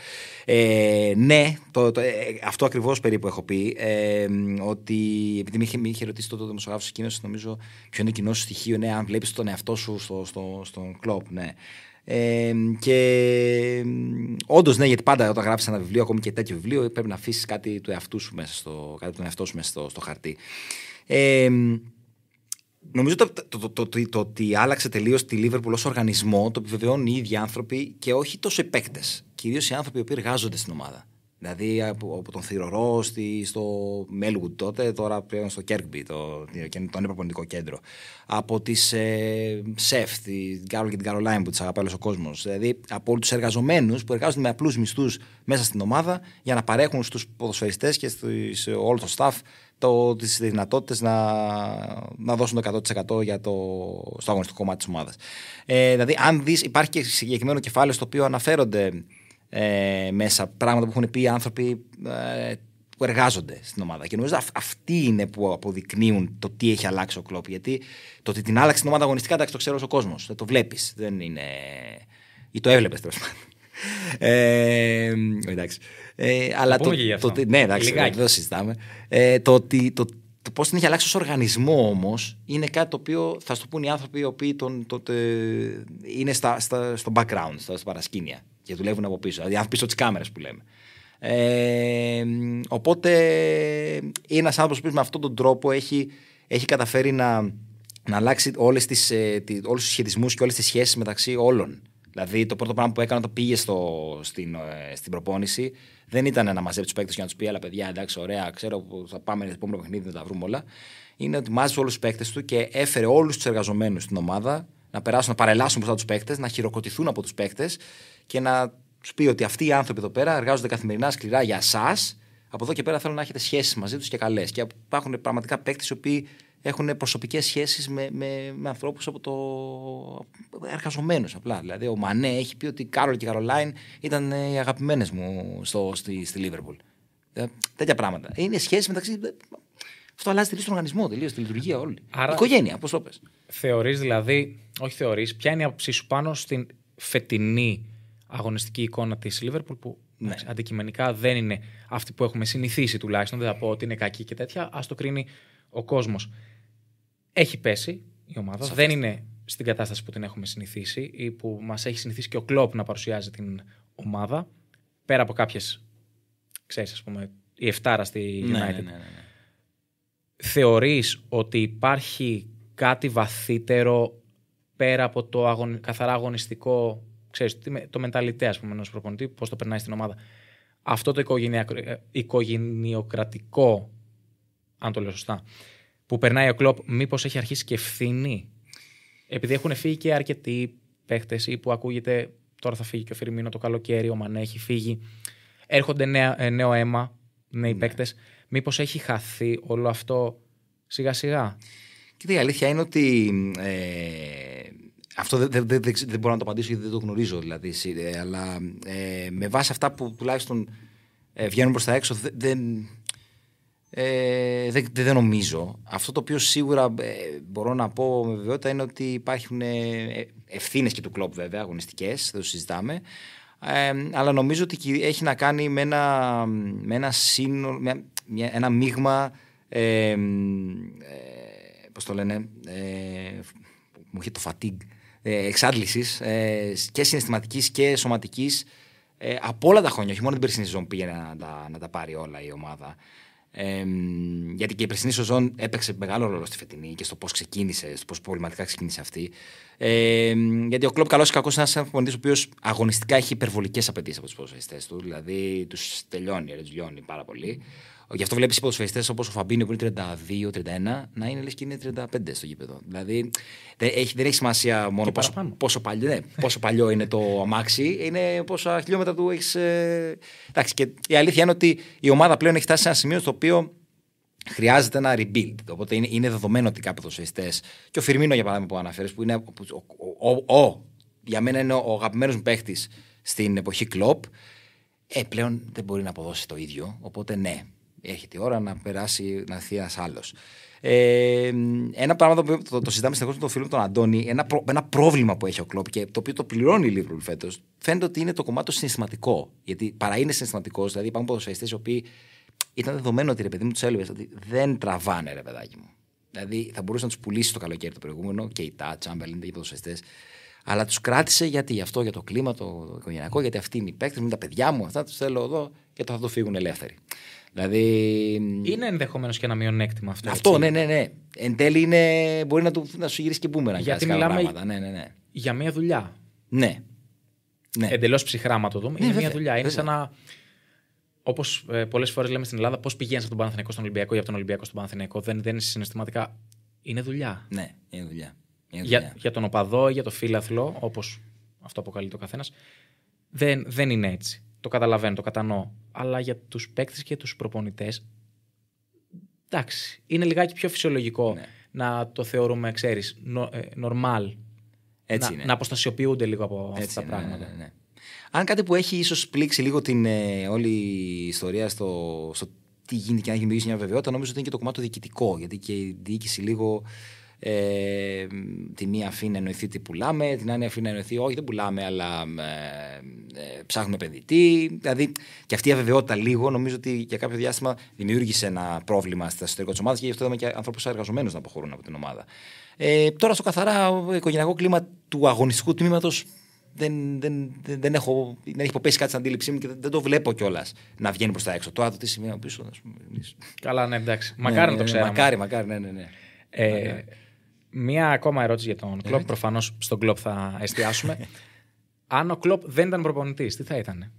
ε, ναι το, ε, αυτό ακριβώς περίπου έχω πει ε, ότι επειδή με είχε, είχε ρωτήσει τότε ο δημοσιογράφος εκείνος νομίζω ποιο είναι κοινό σου στοιχείο ναι αν βλέπεις τον εαυτό σου στο, στο, στον κλόπ ναι και όντως, ναι, γιατί πάντα όταν γράφεις ένα βιβλίο, ακόμη και τέτοιο βιβλίο, πρέπει να αφήσεις κάτι του εαυτού σου μέσα στο, κάτι του εαυτού σου μέσα στο, χαρτί. Νομίζω το, το, το, ότι άλλαξε τελείως τη Λίβερπουλ ως οργανισμό το επιβεβαιώνουν οι ίδιοι άνθρωποι και όχι τόσο οι παίκτες. Κυρίως οι άνθρωποι που εργάζονται στην ομάδα. Δηλαδή από, τον Θηρορό στο Μέλγουτ τότε, τώρα πλέον στο Κέρκμπι, το, το ανεπροπονητικό κέντρο. Από τις ε, ΣΕΦ, την Κάρολ και την Καρολάιν που τις αγαπάει ο κόσμος. Δηλαδή από όλους τους εργαζομένους που εργάζονται με απλούς μισθούς μέσα στην ομάδα για να παρέχουν στους ποδοσφαιριστές και σε όλο το staff τις δυνατότητες να, να δώσουν το 100% για το, στο αγωνιστικό κομμάτι της ομάδας. Ε, δηλαδή αν δεις υπάρχει και συγκεκριμένο κεφάλαιο στο οποίο αναφέρονται ε, μέσα, πράγματα που έχουν πει οι άνθρωποι ε, που εργάζονται στην ομάδα. Και νομίζω αυ- αυτοί είναι που αποδεικνύουν το τι έχει αλλάξει ο κλοπ. Γιατί το ότι την άλλαξε την ομάδα αγωνιστικά, εντάξει, το ξέρω ο κόσμος. το βλέπεις. Δεν είναι. ή το έβλεπες τέλος πάντων. Ε, εντάξει. Ε, αλλά το, το, το, ναι, εντάξει, δεν το συζητάμε. Ε, το, το, το, το πώς την έχει αλλάξει ως οργανισμό όμως είναι κάτι το οποίο θα σου το πούν οι άνθρωποι οι οποίοι τον, είναι στα, στο background, στα, στα παρασκήνια και δουλεύουν από πίσω. Δηλαδή, πίσω τις κάμερες που λέμε. Ε, οπότε είναι ένας άνθρωπος που με αυτόν τον τρόπο έχει, έχει καταφέρει να, να αλλάξει όλες τις, ε, τις, όλους τους σχετισμούς και όλες τις σχέσεις μεταξύ όλων. Δηλαδή το πρώτο πράγμα που έκανα το πήγε στο, στην, ε, στην προπόνηση δεν ήταν να μαζέψει τους παίκτες για να τους πει: Αλλά παιδιά, εντάξει, ωραία, ξέρω που θα πάμε το επόμενο παιχνίδι, να τα βρούμε όλα. Είναι ότι μάζει όλους τους παίκτες του και έφερε όλους τους εργαζομένους στην ομάδα να περάσουν, να παρελάσουν μπροστά τους παίκτες, να χειροκροτηθούν από τους παίκτες και να τους πει ότι αυτοί οι άνθρωποι εδώ πέρα εργάζονται καθημερινά σκληρά για εσά. Από εδώ και πέρα θέλω να έχετε σχέσεις μαζί τους και καλές. Και υπάρχουν πραγματικά παίκτες οι οποίοι έχουν προσωπικές σχέσεις με, με, με ανθρώπους από το. εργαζομένους απλά. Δηλαδή, ο Μανέ έχει πει ότι η Κάρολ και η Καρολάιν ήταν ε, οι αγαπημένες μου στο, στη, στη Λίβερπουλ. Ε, τέτοια πράγματα. Είναι σχέσεις μεταξύ. Ε, αυτό αλλάζει τελείως τον οργανισμό, τελείως τη λειτουργία όλη. Άρα, η οικογένεια, πώς το πες. Θεωρείς δηλαδή, όχι θεωρείς, ποια είναι η άποψή σου πάνω στην φετινή αγωνιστική εικόνα της Λίβερπουλ που ναι. αντικειμενικά δεν είναι αυτή που έχουμε συνηθίσει τουλάχιστον. Δεν θα πω ότι είναι κακή και τέτοια. Ας το κρίνει ο κόσμος. Έχει πέσει η ομάδα. Δεν είναι στην κατάσταση που την έχουμε συνηθίσει ή που μας έχει συνηθίσει και ο Κλόπ να παρουσιάζει την ομάδα. Πέρα από κάποιες. ξέρεις, ας πούμε, η Εφτάρα στη ναι, United. Ναι, ναι, Θεωρείς ότι υπάρχει κάτι βαθύτερο πέρα από το καθαρά αγωνιστικό ξέρεις, το μενταλιτέ, ας πούμε, ενός προπονητή, πώς το περνάει στην ομάδα. Αυτό το ε, οικογενειοκρατικό, αν το λέω σωστά, που περνάει ο κλοπ, μήπως έχει αρχίσει και ευθύνη. Επειδή έχουν φύγει και αρκετοί παίχτες ή που ακούγεται τώρα θα φύγει και ο Φιρμίνο το καλοκαίρι, ο Μανέ έχει φύγει. Έρχονται ε, νέο αίμα, νέοι ναι. παίκτες. έχει χαθεί όλο αυτό σιγά σιγά. Κοίτα, η αλήθεια είναι ότι ε, αυτό δεν, μπορώ να το απαντήσω γιατί δεν το γνωρίζω. Δηλαδή, ε, αλλά ε, με βάση αυτά που τουλάχιστον ε, βγαίνουν προς τα έξω, δεν, δεν, νομίζω. Αυτό το οποίο σίγουρα μπορώ να πω με βεβαιότητα είναι ότι υπάρχουν ευθύνες και του κλοπ βέβαια, αγωνιστικές, δεν το συζητάμε. αλλά νομίζω ότι έχει να κάνει με ένα, με ένα, ένα μείγμα. Ε, πώς το λένε, μου είχε το fatigue ε, εξάντλησης ε, και συναισθηματικής και σωματικής ε, από όλα τα χρόνια. Όχι μόνο την περσινή σεζόν πήγε να, να, να τα πάρει όλα η ομάδα. Ε, γιατί και η περσινή σεζόν έπαιξε μεγάλο ρόλο στη φετινή και στο πώς ξεκίνησε, στο πώς προβληματικά ξεκίνησε αυτή. Ε, γιατί ο Κλοπ, καλός ή κακός, είναι ένας προπονητή ο οποίος αγωνιστικά έχει υπερβολικές απαιτήσεις από τους ποδοσφαιριστές του. Δηλαδή τους τελειώνει, λιώνει πάρα πολύ. Γι' αυτό βλέπεις υποσφαιριστέ όπως ο Φαμπίνο που είναι 32-31 να είναι λες και είναι 35 στο γήπεδο. Δηλαδή δεν έχει, δεν σημασία μόνο πόσο, πόσο, παλιό, ναι, πόσο παλιό είναι το αμάξι, είναι πόσα χιλιόμετρα του έχεις. Ε, εντάξει, και η αλήθεια είναι ότι η ομάδα πλέον έχει φτάσει σε ένα σημείο στο οποίο χρειάζεται ένα rebuild. Οπότε είναι, είναι δεδομένο ότι κάποιοι ποδοσφαιριστές. Και ο Φιρμίνο για παράδειγμα που αναφέρεις, που είναι ο, ο, ο, για μένα είναι ο αγαπημένος μου παίχτη στην εποχή Κλοπ. Ε, πλέον δεν μπορεί να αποδώσει το ίδιο. Οπότε ναι, έρχεται η ώρα να περάσει να θεί ένας άλλος. Ε, ένα πράγμα το, το, το συζητάμε συνεχώς με τον φίλο τον Αντώνη, ένα, προ, ένα πρόβλημα που έχει ο Κλόπ και το οποίο το πληρώνει η Λίβρουλ φέτος, φαίνεται ότι είναι το κομμάτι το συναισθηματικό. Γιατί παρά είναι συναισθηματικός, δηλαδή υπάρχουν ποδοσφαιριστές οι οποίοι ήταν δεδομένο ότι ρε παιδί μου τους έλεγε ότι δεν τραβάνε ρε παιδάκι μου. Δηλαδή θα μπορούσε να τους πουλήσει το καλοκαίρι το προηγούμενο και η Τάτ, Τσάμπελιν, οι ποδοσφαιριστές. Αλλά τους κράτησε γιατί γι' αυτό, για το κλίμα, το οικογενειακό, γιατί αυτοί είναι οι παίκτες είναι τα παιδιά μου, αυτά τους θέλω εδώ και θα το φύγουν ελεύθεροι. Δηλαδή... Είναι ενδεχομένως και ένα μειονέκτημα αυτό. Αυτό, ναι, ναι, ναι. Εν τέλει είναι... μπορεί να, σου γυρίσει και μπούμερα. Γιατί μιλάμε πράγματα. Ναι, ναι, ναι. για μια δουλειά. Ναι. ναι. Εντελώς ψυχράμα το δούμε. Ναι, είναι μια δουλειά. Είναι σαν να. Όπως ε, πολλές φορές λέμε στην Ελλάδα, πώς πηγαίνεις από τον Παναθηναϊκό στον Ολυμπιακό ή από τον Ολυμπιακό στον Παναθηναϊκό. Δεν, δεν είναι συναισθηματικά. Είναι δουλειά. Ναι, είναι δουλειά. Είναι δουλειά. Για, τον οπαδό ή για το φίλαθλο, όπως αυτό αποκαλεί το καθένας. Δεν, δεν είναι έτσι. Το καταλαβαίνω, το κατανοώ αλλά για τους παίκτες και τους προπονητές. Εντάξει, είναι λιγάκι πιο φυσιολογικό ναι. να το θεωρούμε, ξέρεις, normal. Ε, Έτσι να, είναι. να αποστασιοποιούνται λίγο από Έτσι αυτά τα ναι, πράγματα. Ναι, ναι, αν κάτι που έχει ίσως πλήξει λίγο την ε, όλη ιστορία στο, στο τι γίνεται και αν δημιουργήσει μια βεβαιότητα, νομίζω ότι είναι και το κομμάτι το διοικητικό. Γιατί και η διοίκηση λίγο ε, τη μία αφήνει να εννοηθεί τι πουλάμε, την άλλη αφήνει να εννοηθεί όχι δεν πουλάμε αλλά ε, ε, ψάχνουμε επενδυτή. Δηλαδή και αυτή η αβεβαιότητα λίγο νομίζω ότι για κάποιο διάστημα δημιούργησε ένα πρόβλημα στα εσωτερικά της ομάδας και γι' αυτό είδαμε και ανθρώπου εργαζομένους να αποχωρούν από την ομάδα. Ε, τώρα στο καθαρά οικογενειακό κλίμα του αγωνιστικού τμήματος δεν, δεν, δεν, έχω, δεν έχει υποπέσει κάτι στην αντίληψή μου και δεν, το βλέπω κιόλας να βγαίνει προς τα έξω. Το το τι σημαίνει πίσω. α πούμε, Καλά, ναι, εντάξει. Ναι, μακάρι να ναι, το ναι, ξέρω. Μακάρι, μακάρι, ναι, ναι. ναι. Ε, Μία ακόμα ερώτηση για τον Κλοπ. Προφανώς στον Κλοπ θα εστιάσουμε. Αν ο Κλοπ δεν ήταν προπονητής, τι θα ήταν.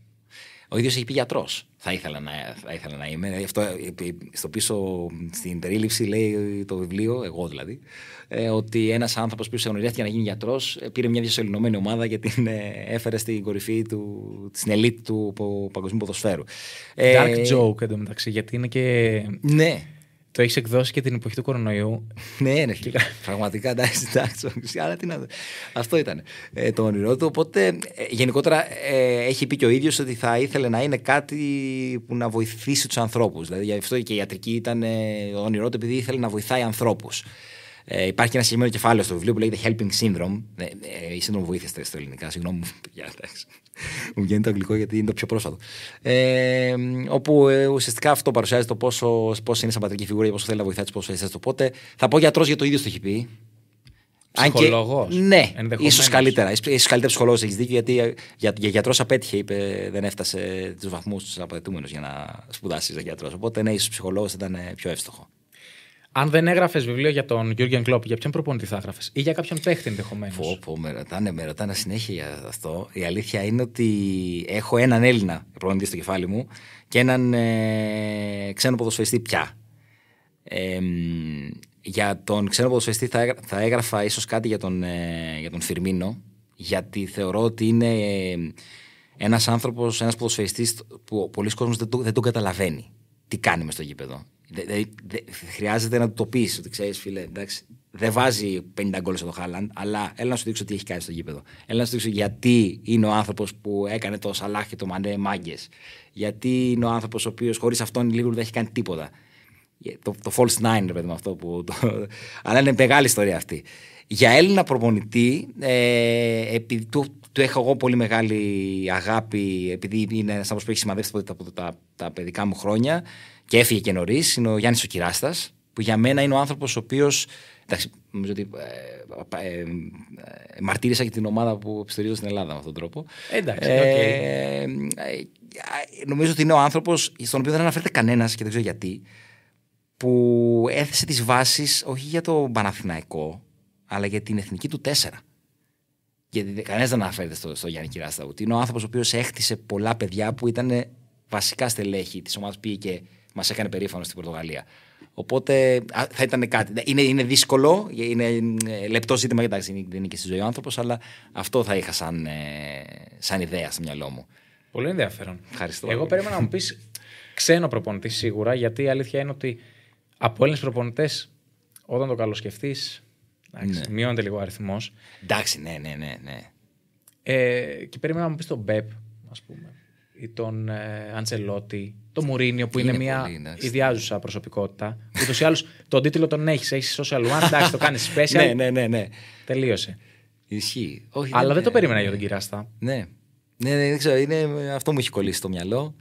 Ο ίδιος έχει πει γιατρός. Θα, ήθελα να, θα ήθελα να είμαι. Ε, αυτό, ε, στο πίσω, στην περίληψη, λέει το βιβλίο, εγώ δηλαδή, ε, ότι ένας άνθρωπος που εγνωρίστηκε να γίνει γιατρός πήρε μια διασωληνωμένη ομάδα και την έφερε στην κορυφή του, στην ελίτ του παγκοσμίου ποδοσφαίρου. Dark ε, joke εντωμεταξύ, γιατί είναι και. Ναι. Το έχεις εκδώσει και την εποχή του κορονοϊού. ναι, ναι, πραγματικά εντάξει, εντάξει, αλλά τι να Αυτό ήταν ε, το όνειρό του. Οπότε ε, γενικότερα ε, έχει πει και ο ίδιος ότι θα ήθελε να είναι κάτι που να βοηθήσει τους ανθρώπους. Δηλαδή γι' αυτό και η ιατρική ήταν ε, όνειρό του, επειδή ήθελε να βοηθάει ανθρώπους. Ε, υπάρχει ένα συγκεκριμένο κεφάλαιο στο βιβλίο που λέγεται Helping Syndrome. Ε, ε, η σύνδρομο βοήθησε στα ελληνικά, συγγνώμη. Για, μου βγαίνει το αγγλικό γιατί είναι το πιο πρόσφατο. Ε, όπου ε, ουσιαστικά αυτό παρουσιάζει το πόσο, πόσο είναι σαν πατρική φιγούρα, πόσο θέλει να βοηθάει του ποδοσφαιριστέ. Οπότε θα πω γιατρός για το ίδιο στο έχει πει. Ψυχολόγος. Ναι, ίσως καλύτερα. σω καλύτερα ψυχολόγος έχεις δίκιο, γιατί για, για, για γιατρός απέτυχε, είπε, δεν έφτασε τους βαθμούς τους απαιτούμενους για να σπουδάσεις για γιατρός. Οπότε ναι, ίσως ψυχολόγος ήταν ε, πιο εύστοχο. Αν δεν έγραφες βιβλίο για τον Γιούργεν Κλόπ, για ποιον προπονητή θα έγραφες ή για κάποιον παίχτη ενδεχομένως. Πω, πω, με ρωτάνε, με ρωτάνε συνέχεια για αυτό. Η αλήθεια είναι ότι έχω έναν Έλληνα προπονητή στο κεφάλι μου και έναν ε, ξένο ποδοσφαιριστή πια. Ε, για τον ξένο ποδοσφαιριστή θα, έγραφα, θα έγραφα ίσως κάτι για τον, ε, για τον Φιρμίνο, γιατί θεωρώ ότι είναι ε, ένας άνθρωπος, ένας ποδοσφαιριστής που πολλοί κόσμοι δεν, το, δεν τον καταλαβαίνει τι κάνει μες στο γήπεδο. Δηλαδή, χρειάζεται να το πεις ότι ξέρεις, φίλε, εντάξει, δεν βάζει 50 γκολ στο Χάλαντ, αλλά έλα να σου δείξω τι έχει κάνει στο γήπεδο. Έλα να σου δείξω γιατί είναι ο άνθρωπος που έκανε το Σαλάχ και το Μανέ μάγκες. Γιατί είναι ο άνθρωπος ο οποίος χωρίς αυτόν λίγο δεν έχει κάνει τίποτα. Ε, το, το false nine, παιδί αυτό που. Το... αλλά είναι μεγάλη ιστορία αυτή. Για Έλληνα προπονητή, ε, επειδή του, του έχω εγώ πολύ μεγάλη αγάπη, επειδή είναι ένας άνθρωπος που έχει σημαδεύσει από τα, τα, τα παιδικά μου χρόνια και έφυγε και νωρίς, είναι ο Γιάννης ο που για μένα είναι ο άνθρωπος ο οποίος. Εντάξει, νομίζω ότι ε, ε, ε, μαρτύρησα και την ομάδα που επιστηρίζω στην Ελλάδα με αυτόν τον τρόπο. Εντάξει, okay. Ε, ε, νομίζω ότι είναι ο άνθρωπος στον οποίο δεν αναφέρεται κανένας και δεν ξέρω γιατί, που έθεσε τις βάσεις όχι για το Παναθηναϊκό, αλλά για την εθνική του 4. Γιατί κανένας δεν αναφέρεται στο, στο Γιάννη Κυράστα. Ότι είναι ο άνθρωπος ο οποίος έχτισε πολλά παιδιά που ήταν βασικά στελέχη της ομάδας πήγε και μας έκανε περήφανο στην Πορτογαλία. Οπότε θα ήταν κάτι. Ναι, είναι, είναι δύσκολο, είναι ε, λεπτό ζήτημα, εντάξει, δεν είναι και στη ζωή ο άνθρωπος, αλλά αυτό θα είχα σαν, ε, σαν ιδέα στο μυαλό μου. Πολύ ενδιαφέρον. Εγώ περίμενα να μου πεις ξένο προπονητή σίγουρα, γιατί η αλήθεια είναι ότι από Έλληνες προπονητές, όταν το καλοσκεφτείς, ναι. μειώνεται λίγο ο αριθμός. Εντάξει, ναι, ναι, ναι. ναι. Ε, και περίμενα να μου πεις τον Μπεπ, ας πούμε ή τον ε, τον Μουρίνιο που είναι, μια ιδιάζουσα προσωπικότητα. Ούτως ή άλλως τον τίτλο τον έχεις, έχεις social one, εντάξει, το κάνεις special. ναι, ναι, ναι, ναι. Τελείωσε. Ισχύει. Όχι, Αλλά δεν, το περίμενα ναι. για τον Κυράστα. Ναι. Ναι, ναι, δεν ξέρω, είναι, αυτό μου έχει κολλήσει στο μυαλό.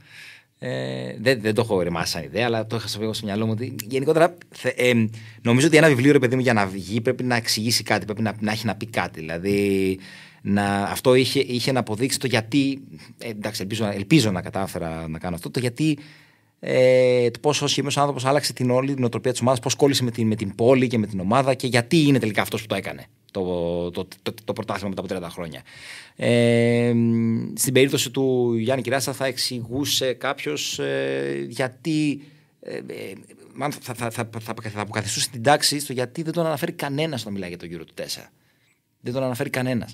Ε, δεν, δεν το έχω ρεμάσει σαν ιδέα, αλλά το είχα στο μυαλό μου ότι γενικότερα θε, ε, νομίζω ότι ένα βιβλίο, ρε παιδί μου, για να βγει πρέπει να εξηγήσει κάτι, πρέπει να, να έχει να πει κάτι. Δηλαδή, να, αυτό είχε, είχε να αποδείξει το γιατί. Ε, εντάξει, ελπίζω, ελπίζω να κατάφερα να κάνω αυτό. Το γιατί ε, το πόσο άνθρωπος άλλαξε την όλη την οτροπία της ομάδας, πώς κόλλησε με την, με την πόλη και με την ομάδα και γιατί είναι τελικά αυτός που το έκανε το, το, το, το πρωτάθλημα μετά από 30 χρόνια. Ε, στην περίπτωση του Γιάννη Κυράστα θα εξηγούσε κάποιος ε, γιατί. Ε, ε θα, θα, θα, θα αποκαθιστούσε την τάξη στο γιατί δεν τον αναφέρει κανένας να μιλάει για τον γύρο του 4. Δεν τον αναφέρει κανένας.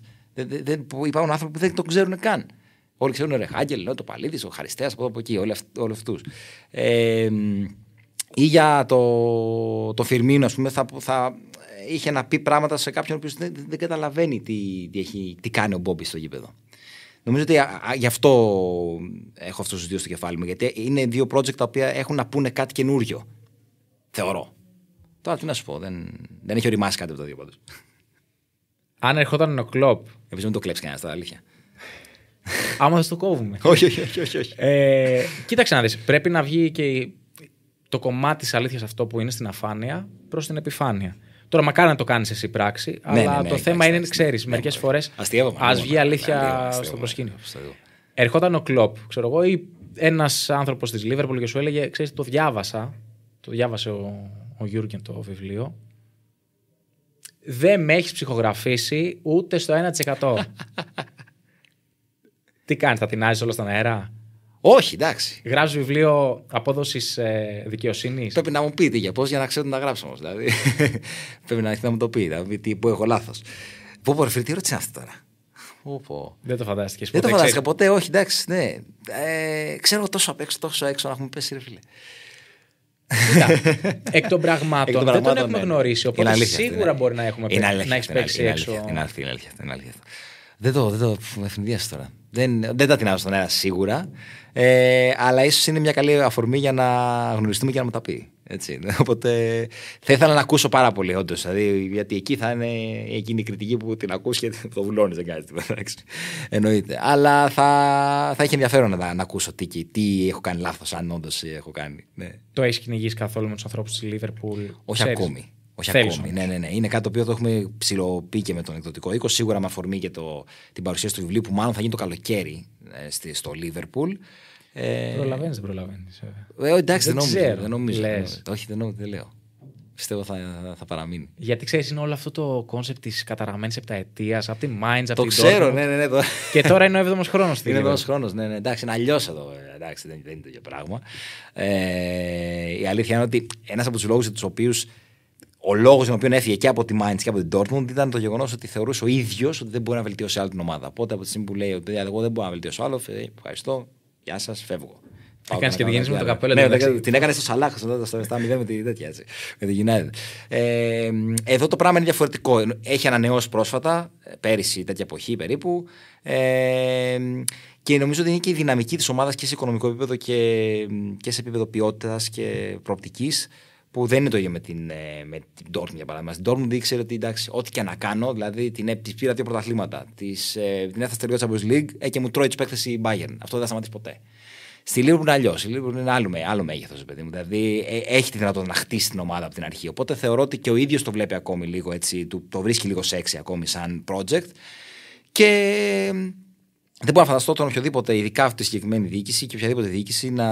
υπάρχουν άνθρωποι που δεν τον ξέρουν καν. Όλοι ξέρουν ο Ρεχάγκελ, ο το ο Χαριστέας, από από εκεί, όλοι, όλοι αυτούς. Ε, ή για το, το Φιρμίνο, ας πούμε, θα, θα, είχε να πει πράγματα σε κάποιον που δεν, δεν καταλαβαίνει τι, τι, κάνει ο Μπόμπι στο γήπεδο. Νομίζω ότι γι' αυτό έχω αυτούς τους δύο στο κεφάλι μου. Γιατί είναι δύο project τα οποία έχουν να πούνε κάτι καινούριο. Θεωρώ. Τώρα τι να σου πω, δεν, δεν έχει οριμάσει κάτι από τα δύο πάντως. Αν ερχόταν ο κλοπ. Επειδή μην το κλέψει κανένας, τα αλήθεια. Άμα δεν το κόβουμε. όχι, όχι, όχι. Ε, κοίταξε να δεις. Πρέπει να βγει και το κομμάτι της αλήθειας αυτό που είναι στην αφάνεια προς την επιφάνεια. Τώρα, μακάρι να το κάνεις εσύ πράξη. Ναι, αλλά ναι, ναι, το θέμα είναι, ξέρεις, μερικές φορές. Ας βγει αλήθεια στο προσκήνιο. Ερχόταν ο Κλοπ, ξέρω εγώ, ή ένας άνθρωπος της Λίβερπουλ και σου έλεγε: Ξέρεις, το διάβασα. Το διάβασε ο, ο το βιβλίο. Δεν με έχεις ψυχογραφήσει ούτε στο 1%. Τι κάνεις, θα τεινάζεις όλο στον αέρα. Όχι, εντάξει. Γράφει βιβλίο απόδοσης ε, δικαιοσύνης. Πρέπει να μου πείτε για πώς, για να ξέρω να γράψω όμως. Δηλαδή. πρέπει να να μου το πει, να πει που έχω λάθος. Πω πω, τι ρώτησε αυτό τώρα. Οπό. Δεν το φαντάστηκες ποτέ. Δεν το φαντάστηκα ποτέ, όχι, εντάξει, ναι. Ε, ξέρω τόσο απ' έξω, τόσο έξω να έχουμε πέσει, ρε εκ των πραγμάτων, δεν τον έχουμε ναι. γνωρίσει. Οπότε σίγουρα ναι. μπορεί να έχουμε είναι να Είναι αλήθεια, είναι αλήθεια. Δεν το. Δεν το τώρα. Δεν, δεν τα τεινάζω στον αέρα σίγουρα. Ε, αλλά ίσως είναι μια καλή αφορμή για να γνωριστούμε και να μου τα πει. Έτσι. Οπότε θα ήθελα να ακούσω πάρα πολύ, όντως. Δηλαδή, γιατί εκεί θα είναι εκείνη η κριτική που την ακούς και το βουλώνεις, δεν κάνει τίποτα. Εννοείται. Αλλά θα, θα είχε ενδιαφέρον να, να ακούσω τι, τι έχω κάνει λάθος, αν όντως έχω κάνει. Ναι. Το έχεις κυνηγήσει καθόλου με τους ανθρώπους της Λίβερπουλ. Όχι ξέρεις. ακόμη. Όχι Θέλεις ακόμη. Ναι, ναι, ναι. Είναι κάτι το οποίο το έχουμε ψηλοποιεί και με τον εκδοτικό οίκο. Σίγουρα με αφορμή και το, την παρουσίαση του βιβλίου που μάλλον θα γίνει το καλοκαίρι ε, στο Λίβερπουλ. Ε, προλαβαίνεις, δεν προλαβαίνεις. Ε. ε, εντάξει, δεν, δεν νομίζω. Δεν νομίζω. Λες. Όχι, δεν, νομίζω, δεν λέω. Πιστεύω θα, θα παραμείνει. Γιατί ξέρεις, είναι όλο αυτό το κόνσεπτ της καταραμένης επταετίας, από τη Minds, από την. Το ξέρω, ναι, ναι, ναι. Το... Και τώρα είναι ο έβδομος 7ο έβδομο χρονο ναι, ναι. Εντάξει, είναι αλλιώ εδώ. Ε, εντάξει, δεν, δεν είναι το ίδιο πράγμα. Ε, η αλήθεια είναι ότι ένας από τους λόγους για τους οποίους ο λόγος για τον οποίο έφυγε και από τη Mainz και από την Dortmund ήταν το γεγονός ότι θεωρούσε ο ίδιος ότι δεν μπορεί να βελτιώσει άλλη την ομάδα. Οπότε από τη στιγμή που λέει ότι εγώ δεν μπορώ να βελτιώσω άλλο, ευχαριστώ, γεια σας, φεύγω. Έκανε και την γέννηση με το καπέλο. Ναι, δηλαδή, την έκανε στο Σαλάχ, στο στα 0 με τη τέτοια έτσι. Με την Γινάδη. Ε, εδώ το πράγμα είναι διαφορετικό. Έχει ανανεώσει πρόσφατα, ε, πέρυσι τέτοια εποχή περίπου. Ε, και νομίζω ότι είναι και η δυναμική της ομάδας και σε οικονομικό επίπεδο και, και σε επίπεδο ποιότητας και προοπτικής που δεν είναι το ίδιο με την, ε, με την Dortmund για παράδειγμα. Στην Dortmund ήξερε ότι εντάξει, ό,τι και να κάνω, δηλαδή την ε, πήρα δύο πρωταθλήματα. Της, ε, την έφτασε τελικά Champions League ε, και μου τρώει τη παίκθεση η Bayern. Αυτό δεν θα σταματήσει ποτέ. Στη Λίβερπουλ είναι αλλιώς. Η Λίβερπουλ είναι άλλο, άλλο μέγεθος, παιδί μου. Δηλαδή ε, έχει τη δυνατότητα να χτίσει την ομάδα από την αρχή. Οπότε θεωρώ ότι και ο ίδιος το βλέπει ακόμη λίγο έτσι, το, το βρίσκει λίγο σεξι ακόμη σαν project. Και δεν μπορώ να φανταστώ τον οποιοδήποτε, ειδικά αυτή τη συγκεκριμένη διοίκηση και οποιαδήποτε διοίκηση, να,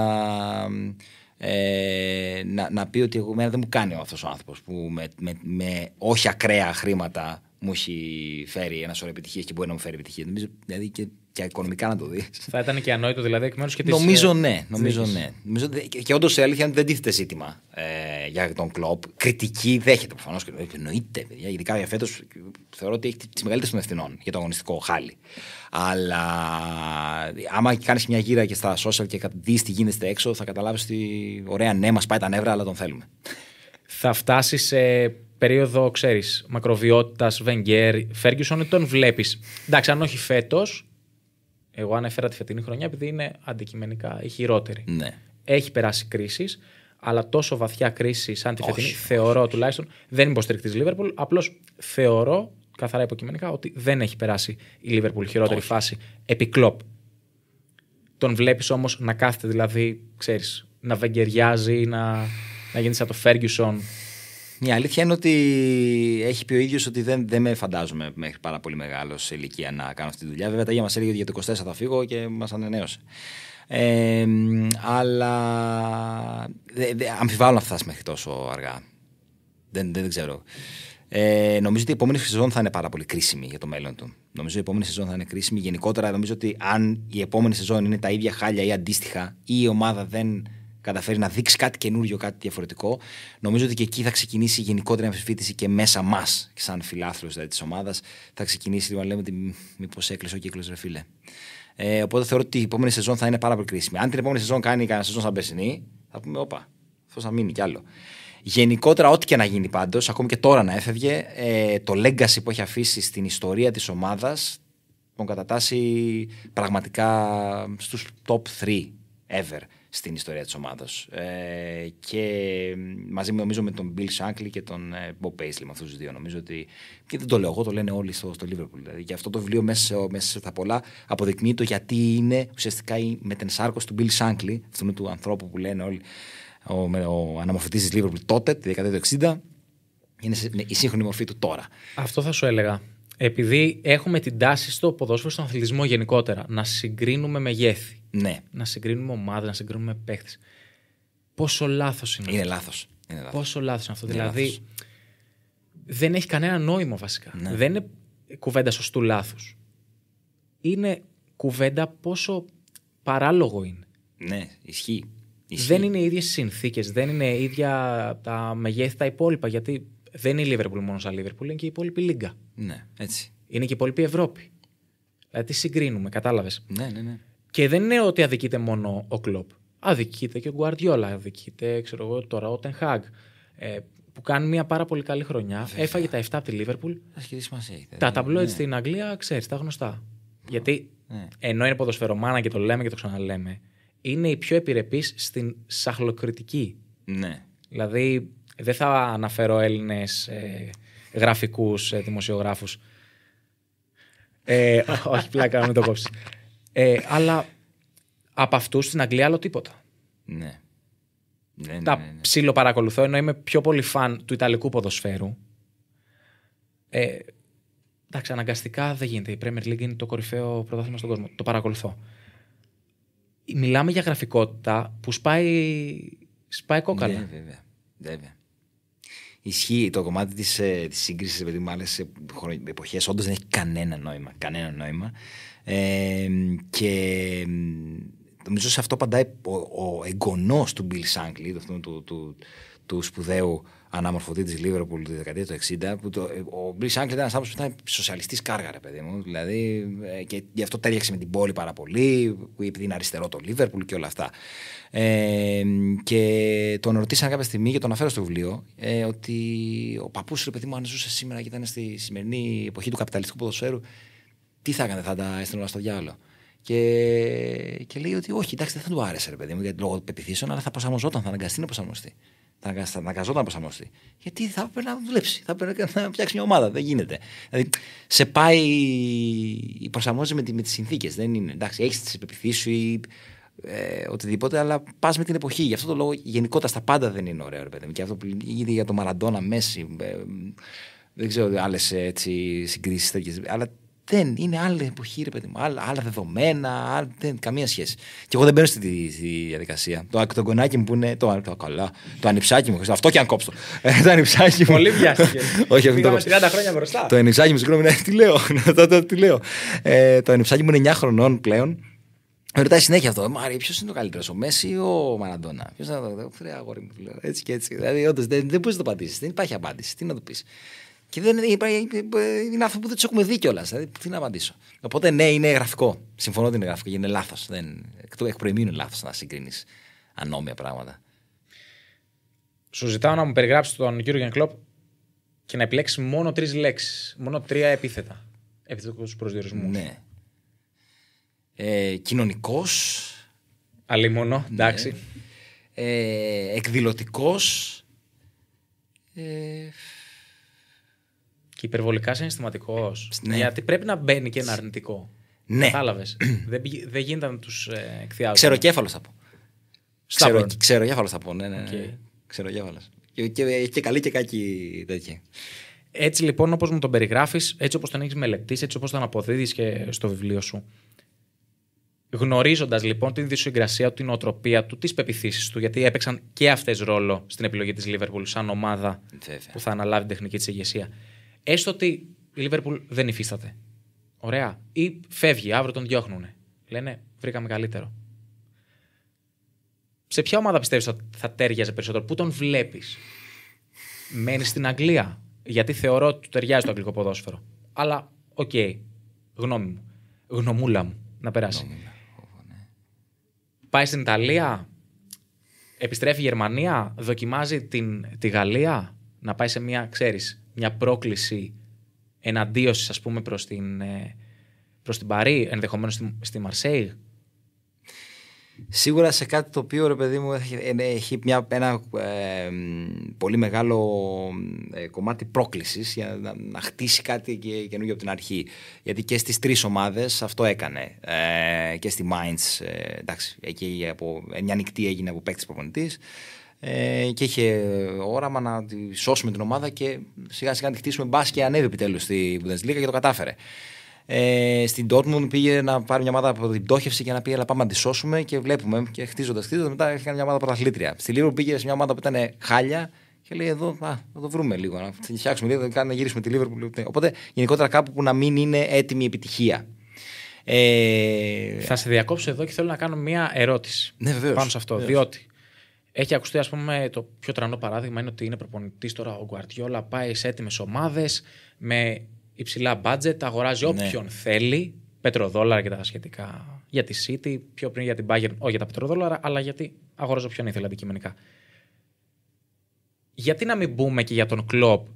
ε, να, να πει ότι εγώ δεν μου κάνει αυτός ο άνθρωπος που με, με, με όχι ακραία χρήματα μου έχει φέρει ένα σωρό επιτυχίες και μπορεί να μου φέρει επιτυχία δηλαδή και και οικονομικά να το δει. Θα ήταν και ανόητο δηλαδή εκ μέρους και της. Νομίζω ε, ναι. Νομίζω ναι. Νομίζω, και όντως η αλήθεια δεν τίθεται ζήτημα ε, για τον κλοπ. Κριτική δέχεται προφανώς και εννοείται. Παιδιά, ειδικά για φέτος θεωρώ ότι έχει τις μεγαλύτερες των ευθυνών για το αγωνιστικό χάλι. Αλλά άμα κάνεις μια γύρα και στα social και δεις τι γίνεται έξω, θα καταλάβεις ότι ωραία, ναι, μας πάει τα νεύρα, αλλά τον θέλουμε. Θα φτάσεις σε περίοδο, ξέρεις, μακροβιότητας, Βενγκέρ, Φέργκισον, τον βλέπεις. Εντάξει, αν όχι φέτος, εγώ ανέφερα τη φετινή χρονιά επειδή είναι αντικειμενικά η χειρότερη. Ναι. Έχει περάσει κρίσεις, αλλά τόσο βαθιά κρίση σαν τη φετινή, θεωρώ όχι. τουλάχιστον, δεν είμαι υποστηρικτής Λίβερπουλ. Απλώς θεωρώ καθαρά υποκειμενικά ότι δεν έχει περάσει η Λίβερπουλ χειρότερη φάση επί κλοπ. Τον βλέπεις όμως να κάθεται δηλαδή, ξέρεις, να βεγγεριάζει, να, να γίνει σαν το Ferguson η αλήθεια είναι ότι έχει πει ο ίδιος ότι δεν, δεν με φαντάζομαι μέχρι πάρα πολύ μεγάλος σε ηλικία να κάνω αυτή τη δουλειά. Βέβαια, τα ίδια μας έλεγε ότι για το 24 θα φύγω και μας ανενέωσε. Ε, αλλά δε, δε, αμφιβάλλω να φτάσεις μέχρι τόσο αργά. Δεν, δεν, ξέρω. Ε, νομίζω ότι η επόμενη σεζόν θα είναι πάρα πολύ κρίσιμη για το μέλλον του. Νομίζω ότι η επόμενη σεζόν θα είναι κρίσιμη. Γενικότερα, νομίζω ότι αν η επόμενη σεζόν είναι τα ίδια χάλια ή αντίστοιχα, ή η ομάδα δεν καταφέρει να δείξει κάτι καινούριο, κάτι διαφορετικό. Νομίζω ότι και εκεί θα ξεκινήσει η γενικότερη αμφισβήτηση και μέσα μας, σαν φιλάθρο δηλαδή, της ομάδας. Θα ξεκινήσει Δηλαδή, λέμε ότι μήπως έκλεισε ο κύκλος, ρε φίλε. Ε, οπότε θεωρώ ότι η επόμενη σεζόν θα είναι πάρα πολύ κρίσιμη. Αν την επόμενη σεζόν κάνει κανένα σεζόν σαν περσινή, θα πούμε, όπα, αυτό θα μείνει κι άλλο. Γενικότερα, ό,τι και να γίνει πάντως, ακόμη και τώρα να έφευγε, ε, το legacy που έχει αφήσει στην ιστορία της ομάδας τον κατατάσσει πραγματικά στους top 3 ever στην ιστορία της ομάδας. Ε, και μαζί με, νομίζω με τον Bill Shankly και τον ε, Bob Paisley, με αυτούς τους δύο νομίζω ότι... Και δεν το λέω εγώ, το λένε όλοι στο, στο Liverpool. Δηλαδή. Και αυτό το βιβλίο μέσα, μέσα τα πολλά αποδεικνύει το γιατί είναι ουσιαστικά η μετενσάρκωση του Bill Shankly, αυτού του ανθρώπου που λένε όλοι, ο, ο αναμορφωτής της Liverpool τότε, τη δεκαετία του 60, είναι η σύγχρονη μορφή του τώρα. Αυτό θα σου έλεγα. Επειδή έχουμε την τάση στο ποδόσφαιρο, στον αθλητισμό γενικότερα, να συγκρίνουμε μεγέθη. Ναι. Να συγκρίνουμε ομάδα, να συγκρίνουμε παίχτες. Πόσο λάθος είναι. Είναι λάθο. Πόσο λάθος είναι αυτό. δηλαδή, δεν έχει κανένα νόημα βασικά. Ναι. Δεν είναι κουβέντα σωστού λάθους. Είναι κουβέντα πόσο παράλογο είναι. Ναι, ισχύει. Δεν είναι οι ίδιες συνθήκες, δεν είναι ίδια τα μεγέθη τα υπόλοιπα. Γιατί δεν είναι η Λίβερπουλ μόνο σαν Λίβερπουλ, είναι και η υπόλοιπη Λίγκα. Ναι, έτσι. Είναι και η υπόλοιπη Ευρώπη. Δηλαδή, τι συγκρίνουμε, κατάλαβες. Ναι, ναι, ναι. Και δεν είναι ότι αδικείται μόνο ο Κλοπ. Αδικείται και ο Γκουαρδιόλα, αδικείται ξέρω εγώ, τώρα ο Τενχάγκ. Ε, που κάνει μια πάρα πολύ καλή χρονιά. Έφαγε τα 7 από τη Λίβερπουλ. Δηλαδή. Τα ταμπλόιτ ναι. στην Αγγλία, ξέρεις, τα γνωστά. Ναι. Γιατί ναι. ενώ είναι ποδοσφαιρομάνα και το λέμε και το ξαναλέμε, είναι η πιο επιρρεπής στην σαχλοκριτική. Ναι. Δηλαδή, δεν θα αναφέρω Έλληνες ε, γραφικούς ε, δημοσιογράφους. Ε, όχι, πλάκα, μην το κόψεις. Ε, αλλά από αυτούς στην Αγγλία άλλο τίποτα. Ναι. Ναι, ναι, Τα ναι. ψήλο παρακολουθώ ενώ είμαι πιο πολύ φαν του Ιταλικού ποδοσφαίρου. Ε, εντάξει, αναγκαστικά δεν γίνεται. Η Premier League είναι το κορυφαίο πρωτάθλημα στον κόσμο. Το παρακολουθώ. Μιλάμε για γραφικότητα που σπάει, σπάει κόκαλα. Ναι, βέβαια. βέβαια. Ισχύει το κομμάτι της της ε, σύγκριση με άλλες ε, εποχές. Όντως δεν έχει κανένα νόημα. Κανένα νόημα. Ε, και νομίζω σε αυτό παντάει ο, ο εγγονός του Μπιλ Σάγκλι του, του, του, του σπουδαίου αναμορφωτή της Λίβερπουλ τη δεκαετία του 60. Που το, ε, ο Μπιλ Σάγκλι ήταν ένας άνθρωπος που ήταν σοσιαλιστής κάργα, ρε παιδί μου. Δηλαδή, ε, και γι' αυτό τέριαξε με την πόλη πάρα πολύ, επειδή είναι αριστερό το Λίβερπουλ και όλα αυτά. Ε, και τον ρωτήσαν κάποια στιγμή και τον αναφέρω στο βιβλίο ε, ότι ο παππούς, ρε παιδί μου, αν ζούσε σήμερα και ήταν στη σημερινή εποχή του καπιταλιστικού ποδοσφαίρου, τι θα έκανε, θα τα έστειλε στο διάλογο. Και, και λέει ότι όχι, εντάξει, δεν θα του άρεσε, ρε παιδί μου, γιατί λόγω πεπιθήσεων, αλλά θα προσαρμοζόταν, θα αναγκαστεί να προσαρμοστεί. Θα αναγκαζόταν να προσαρμοστεί. Γιατί θα έπρεπε να δουλέψει, θα έπρεπε να φτιάξει μια ομάδα. Δεν γίνεται. Δηλαδή, σε πάει. η με, με τις συνθήκες. Δεν είναι. Εντάξει, έχεις τις πεπιθήσεις ή ε, οτιδήποτε, αλλά πας με την εποχή. Γι' αυτό το λόγο γενικότερα στα πάντα δεν είναι ωραίο, ρε παιδί μου. Και αυτό που γίνεται για το Μαραντόνα, Μέση. Ε, δεν ξέρω άλλες ε, συγκρίσεις τέτοιες. Αλλά δεν είναι άλλη εποχή, ρε παιδί μου. Άλλα, άλλα δεδομένα, άλλα, δεν, καμία σχέση. Και εγώ δεν μπαίνω στη, στη διαδικασία. Το, το γκονάκι μου που είναι. Το, το, καλά, το ανιψάκι μου. Αυτό και αν κόψω. Ε, το ανιψάκι μου. Πολύ πιάστηκε. Όχι, αυτό το 30 χρόνια μπροστά. Το ανιψάκι μου, συγγνώμη, ναι, τι λέω. τι λέω. Ε, το ανιψάκι μου είναι 9 χρονών πλέον. Με ρωτάει συνέχεια αυτό. Μάρι, ποιος είναι ο καλύτερος, ο Μέση ή ο Μαραντόνα. Ποιος να το πει, αγόρι μου, έτσι και έτσι. Δηλαδή, όντως δεν, δεν μπορείς να το απαντήσεις. Δεν υπάρχει απάντηση. Τι να το πεις. Και δεν, είναι άνθρωποι που δεν τους έχουμε δει κιόλας. Δηλαδή, τι να απαντήσω. Οπότε ναι, είναι γραφικό. Συμφωνώ ότι είναι γραφικό είναι λάθος. Δεν... Εκ λάθος να συγκρίνεις ανώμια πράγματα. Σου ζητάω να μου περιγράψεις τον Γιούργεν Κλοπ και να επιλέξεις μόνο τρεις λέξεις. Μόνο τρία επίθετα. Επιθετικού προσδιορισμούς. Ναι. Ε, Κοινωνικός. Ναι. εντάξει. Ναι. ε, ε και υπερβολικά συναισθηματικός. Ε, ναι. Γιατί πρέπει να μπαίνει και ένα αρνητικό. Ναι. Κατάλαβες. δεν, δεν γίνεται να τους ε, εκθιάζουν. Ξεροκέφαλο θα πω. Ξέρω, ξεροκέφαλο θα πω. Ναι, ναι, ναι. Okay. Και, και, και καλή και κακή τέτοια. Έτσι λοιπόν, όπως μου τον περιγράφεις, έτσι όπως τον έχεις μελετήσει, έτσι όπως τον αποδίδεις και στο βιβλίο σου. Γνωρίζοντας λοιπόν την δυσυγκρασία του, την οτροπία του, τις πεπιθήσεις του, γιατί έπαιξαν και αυτές ρόλο στην επιλογή της Λίβερπουλ σαν ομάδα που θα αναλάβει την τεχνική της ηγεσία. Έστω ότι η Λίβερπουλ δεν υφίσταται. Ωραία. Ή φεύγει, αύριο τον διώχνουν. Λένε, βρήκαμε καλύτερο. Σε ποια ομάδα πιστεύεις ότι θα τέριαζε περισσότερο, Πού τον βλέπεις, Μένεις στην Αγγλία. Γιατί θεωρώ ότι του ταιριάζει το αγγλικό ποδόσφαιρο. Αλλά, οκ, γνώμη μου. Γνωμούλα μου να περάσει. Πάει στην Ιταλία, επιστρέφει η Γερμανία, δοκιμάζει την, τη Γαλλία να πάει σε μια, ξέρεις μια πρόκληση εναντίωσης, ας πούμε, προς την, ε, προς την Παρή, ενδεχομένως στη, στη Μαρσέη. Σίγουρα σε κάτι το οποίο ρε παιδί μου έχει ε, ναι, μια, ένα ε, πολύ μεγάλο κομμάτι πρόκλησης για να, χτίσει κάτι και, καινούργιο από την αρχή. Γιατί και στις τρεις ομάδες αυτό έκανε. και στη Mainz, εντάξει, εκεί από μια νυχτή έγινε από παίκτης προπονητής ε, και είχε όραμα να τη σώσουμε την ομάδα και σιγά σιγά να τη χτίσουμε μπάς και ανέβη επιτέλους στη Bundesliga και το κατάφερε. Ε, στην Dortmund πήγε να πάρει μια ομάδα από την πτώχευση και να πει: έλα πάμε να τη σώσουμε και βλέπουμε. Και χτίζοντας, χτίζοντας, μετά έχει μια ομάδα από τα αθλήτρια Στη Λίβρο πήγε σε μια ομάδα που ήταν χάλια και λέει: Εδώ θα το βρούμε λίγο, να τη φτιάξουμε λίγο, δηλαδή, να γυρίσουμε τη Λίβρο. Οπότε γενικότερα κάπου που να μην είναι έτοιμη η επιτυχία. Ε... Θα σε διακόψω εδώ και θέλω να κάνω μια ερώτηση ναι, πάνω σε αυτό. Βεβαίως. Έχει ακουστεί, ας πούμε, το πιο τρανό παράδειγμα είναι ότι είναι προπονητής τώρα ο Γκουαρτιόλα, πάει σε έτοιμες ομάδες με υψηλά budget, αγοράζει ναι. όποιον θέλει, πετροδόλαρα και τα σχετικά. Για τη City, πιο πριν για την Bayern, όχι για τα πετροδόλαρα, αλλά γιατί αγοράζει όποιον ήθελε αντικειμενικά. Γιατί να μην μπούμε και για τον Κλοπ